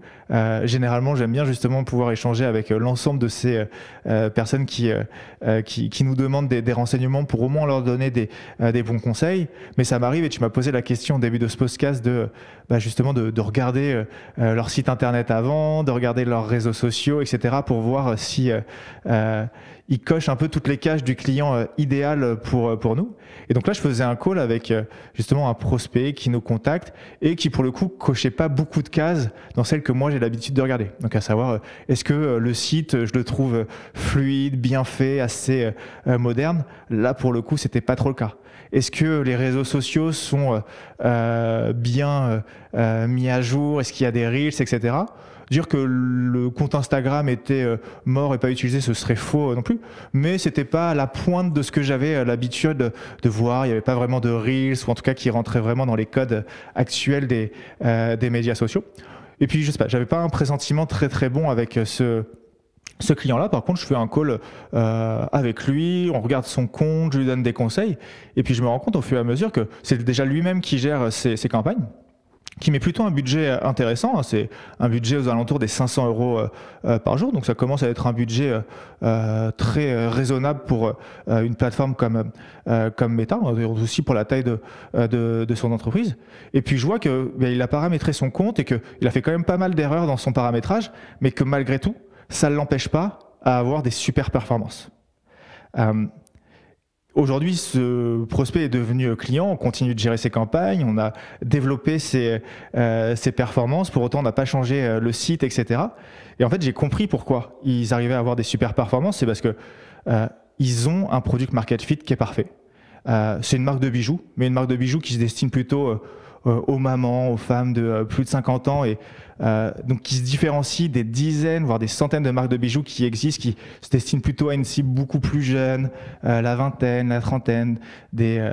généralement, j'aime bien justement pouvoir échanger avec l'ensemble de ces personnes qui, qui, nous demandent des, renseignements pour au moins leur donner des, des bons conseils. Mais ça m'arrive, et tu m'as posé la question au début de ce podcast, de bah, justement de, regarder euh, euh, leur site internet avant, de regarder leurs réseaux sociaux, etc., pour voir euh, si euh, ils cochent un peu toutes les cages du client idéal pour pour nous. Et donc là, je faisais un call avec justement un prospect qui nous contacte et qui pour le coup cochait pas beaucoup de cases dans celles que moi j'ai l'habitude de regarder. Donc à savoir, est-ce que le site, je le trouve fluide, bien fait, assez moderne Là, pour le coup, c'était pas trop le cas. Est-ce que les réseaux sociaux sont euh, euh bien euh, euh, mis à jour Est-ce qu'il y a des reels, etc. Dire que le compte Instagram était euh, mort et pas utilisé, ce serait faux non plus. Mais c'était pas la pointe de ce que j'avais l'habitude de, voir. Il n'y avait pas vraiment de reels, ou en tout cas qui rentraient vraiment dans les codes actuels des, des médias sociaux. Et puis, je sais pas, j'avais pas un pressentiment très très bon avec ce, ce client-là, par contre, je fais un call euh, avec lui, on regarde son compte, je lui donne des conseils, et puis je me rends compte au fur et à mesure que c'est déjà lui-même qui gère ses, campagnes, qui met plutôt un budget intéressant, hein. c'est un budget aux alentours des 500 euros euh, euh, par jour, donc ça commence à être un budget très raisonnable pour une plateforme comme, Meta, aussi pour la taille de, son entreprise. Et puis je vois qu'il ben, a paramétré son compte et qu'il a fait quand même pas mal d'erreurs dans son paramétrage, mais que malgré tout, ça ne l'empêche pas à avoir des super performances. Euh, aujourd'hui, ce prospect est devenu client, on continue de gérer ses campagnes, on a développé ses, euh, performances, pour autant on n'a pas changé euh, le site, etc. Et en fait, j'ai compris pourquoi ils arrivaient à avoir des super performances, c'est parce que ils ont un produit market fit qui est parfait. c'est une marque de bijoux, mais une marque de bijoux qui se destine plutôt euh, aux mamans, aux femmes de euh, plus de 50 ans et euh, donc qui se différencient des dizaines, voire des centaines de marques de bijoux qui existent, qui se destinent plutôt à une cible beaucoup plus jeune, la vingtaine, la trentaine, des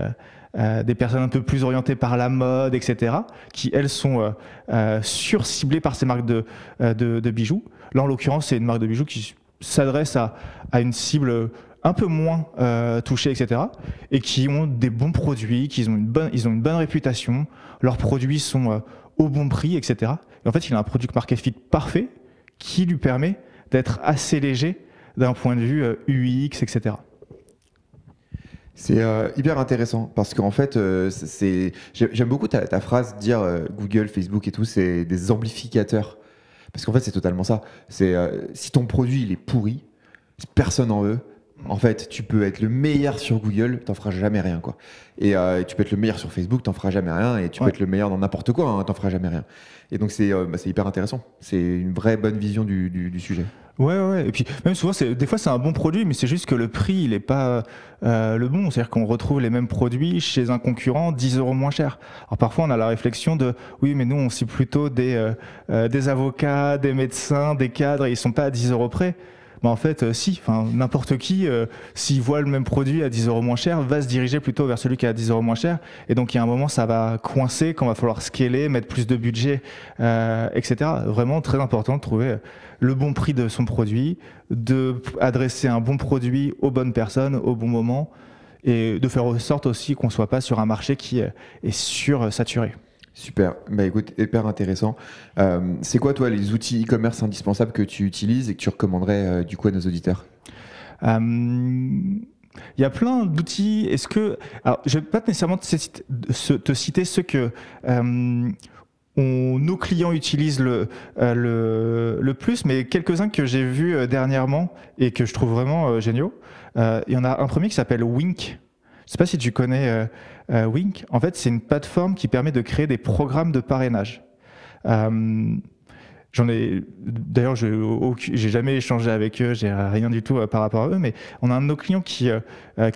des personnes un peu plus orientées par la mode, etc., qui elles sont sur-ciblées par ces marques de, de, bijoux. Là, en l'occurrence, c'est une marque de bijoux qui s'adresse à, à, une cible un peu moins euh, touchés, etc. Et qui ont des bons produits, qui ont une bonne, ils ont une bonne réputation, leurs produits sont euh, au bon prix, etc. Et en fait, il a un produit market fit parfait qui lui permet d'être assez léger d'un point de vue UX, euh, etc. C'est hyper intéressant parce qu'en fait, c'est j'aime beaucoup ta, phrase dire Google, Facebook et tout, c'est des amplificateurs. Parce qu'en fait, c'est totalement ça. C'est si ton produit il est pourri, personne en veut. En fait, tu peux être le meilleur sur Google, tu t'en feras jamais rien, euh, Et tu peux être le meilleur sur Facebook, tu t'en feras jamais rien. Et tu peux être le meilleur dans n'importe quoi, tu hein, t'en feras jamais rien. Et donc, euh, bah, c'est hyper intéressant. C'est une vraie bonne vision du, sujet. Ouais, ouais. Et puis, même souvent, des fois, c'est un bon produit, mais c'est juste que le prix, il n'est pas euh, le bon. C'est-à-dire qu'on retrouve les mêmes produits chez un concurrent 10 euros moins cher. Alors, parfois, on a la réflexion de oui, mais nous, on c'est plutôt des, avocats, des médecins, des cadres, ils ne sont pas à 10 euros près. Bah, en fait, euh, si, n'importe qui, euh, s'il voit le même produit à 10 euros moins cher, va se diriger plutôt vers celui qui a 10 euros moins cher. Et donc, il y a un moment, ça va coincer qu'on va falloir scaler, mettre plus de budget, euh, etc. Vraiment très important de trouver le bon prix de son produit, de adresser un bon produit aux bonnes personnes au bon moment et de faire en sorte aussi qu'on ne soit pas sur un marché qui est sursaturé. Super. Bah écoute, hyper intéressant. Euh, c'est quoi toi les outils e-commerce indispensables que tu utilises et que tu recommanderais euh, du coup à nos auditeurs euh, il y a plein d'outils. Est-ce que, je vais pas nécessairement te, citer ceux que nos clients utilisent le, le, plus, mais quelques-uns que j'ai vus dernièrement et que je trouve vraiment géniaux. il y en a un premier qui s'appelle Wink sais pas si tu connais euh, euh, Wink. En fait, c'est une plateforme qui permet de créer des programmes de parrainage. Euh, j'en ai d'ailleurs, je n'ai jamais échangé avec eux, j'ai rien du tout par rapport à eux, mais on a un de nos clients qui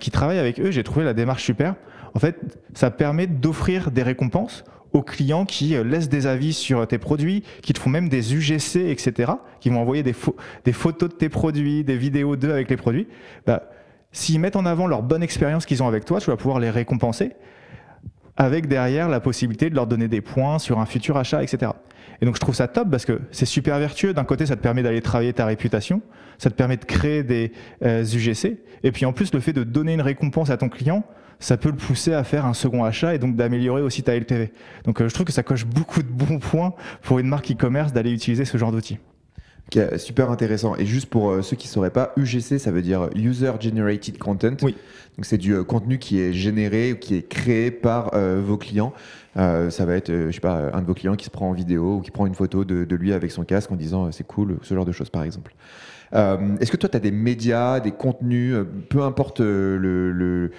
travaille avec eux. J'ai trouvé la démarche super. En fait, ça permet d'offrir des récompenses aux clients qui laissent des avis sur tes produits, qui te font même des UGC, etc., qui vont envoyer des, photos de tes produits, des vidéos d'eux avec les produits. Bah, S'ils mettent en avant leur bonne expérience qu'ils ont avec toi, tu vas pouvoir les récompenser avec derrière la possibilité de leur donner des points sur un futur achat, etc. Et donc je trouve ça top parce que c'est super vertueux. D'un côté, ça te permet d'aller travailler ta réputation, ça te permet de créer des UGC, euh, et puis en plus le fait de donner une récompense à ton client, ça peut le pousser à faire un second achat et donc d'améliorer aussi ta LTV. Donc euh, je trouve que ça coche beaucoup de bons points pour une marque e-commerce d'aller utiliser ce genre d'outils super intéressant. Et juste pour euh, ceux qui ne sauraient pas, UGC, ça veut dire User Generated Content. Oui. Donc c'est du euh, contenu qui est généré ou qui est créé par euh, vos clients. ça va être, je sais pas, un de vos clients qui se prend en vidéo ou qui prend une photo de, lui avec son casque en disant c'est cool, ce genre de choses par exemple. Est-ce que toi, tu as des médias, des contenus, peu importe le,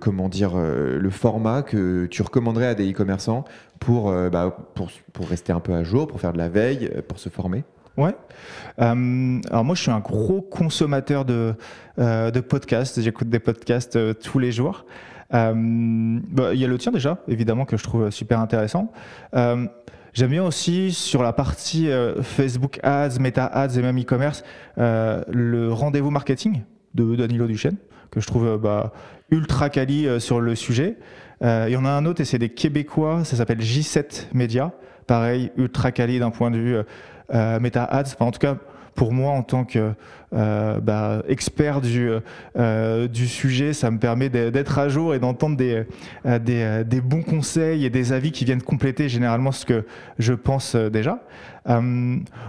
comment dire, le format que tu recommanderais à des e-commerçants bah, pour, pour rester un peu à jour, pour faire de la veille, pour se former Ouais. Euh, alors moi, je suis un gros consommateur de, euh, de podcasts. J'écoute des podcasts euh, tous les jours. Bah, il y a le tien déjà, évidemment, que je trouve super intéressant. J'aime bien aussi sur la partie Facebook Ads, Meta Ads et même e-commerce, le rendez-vous marketing de Danilo Duchesne, que je trouve bah, ultra quali sur le sujet. Euh, il y en a un autre et c'est des Québécois, ça s'appelle J7 Media. Pareil, ultra quali d'un point de vue euh, euh, méta ads. en tout cas, pour moi, en tant que euh, bah, expert du, euh, du sujet, ça me permet d'être à jour et d'entendre des, euh, des, bons conseils et des avis qui viennent compléter généralement ce que je pense déjà.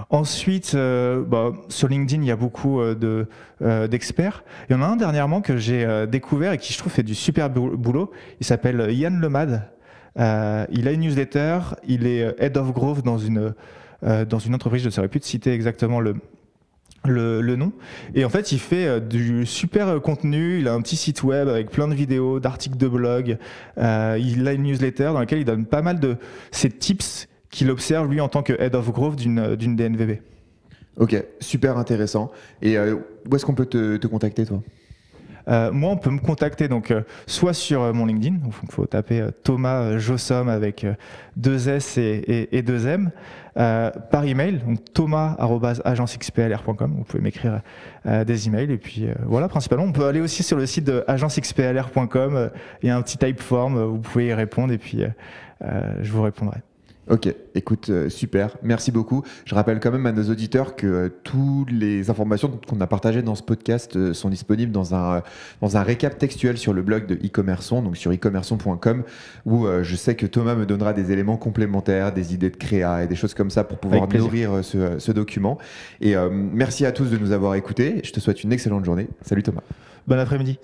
ensuite, bah, sur LinkedIn, il y a beaucoup d'experts. il y en a un dernièrement que j'ai découvert et qui, je trouve, fait du super boulot. Il s'appelle Yann Lemad. il a une newsletter, il est head of growth dans une, dans une entreprise, je ne saurais plus te citer exactement le, le, nom. Et en fait, il fait euh, du super euh, contenu. Il a un petit site web avec plein de vidéos, d'articles de blog. Euh, il a une newsletter dans laquelle il donne pas mal de ces tips qu'il observe, lui, en tant que head of growth d'une DNVB. Ok, super intéressant. Et où est-ce qu'on peut te contacter, toi euh, moi, on peut me contacter donc euh, soit sur euh, mon LinkedIn, il faut, taper euh, Thomas Jossom avec deux S et, et, deux M, par email, donc thomas.agencexplr.com. Vous pouvez m'écrire des emails et puis voilà, principalement. On peut aller aussi sur le site de agencexplr.com. Il y a un petit type form, vous pouvez y répondre et puis je vous répondrai. Ok, écoute, euh, super, merci beaucoup. Je rappelle quand même à nos auditeurs que euh, toutes les informations qu'on a partagées dans ce podcast euh, sont disponibles dans un, dans un récap textuel sur le blog de e-commerçon, donc sur e-commerçon.com, où je sais que Thomas me donnera des éléments complémentaires, des idées de créa et des choses comme ça pour pouvoir nourrir ce, ce, document. Et merci à tous de nous avoir écoutés. Je te souhaite une excellente journée. Salut Thomas. Bon après-midi.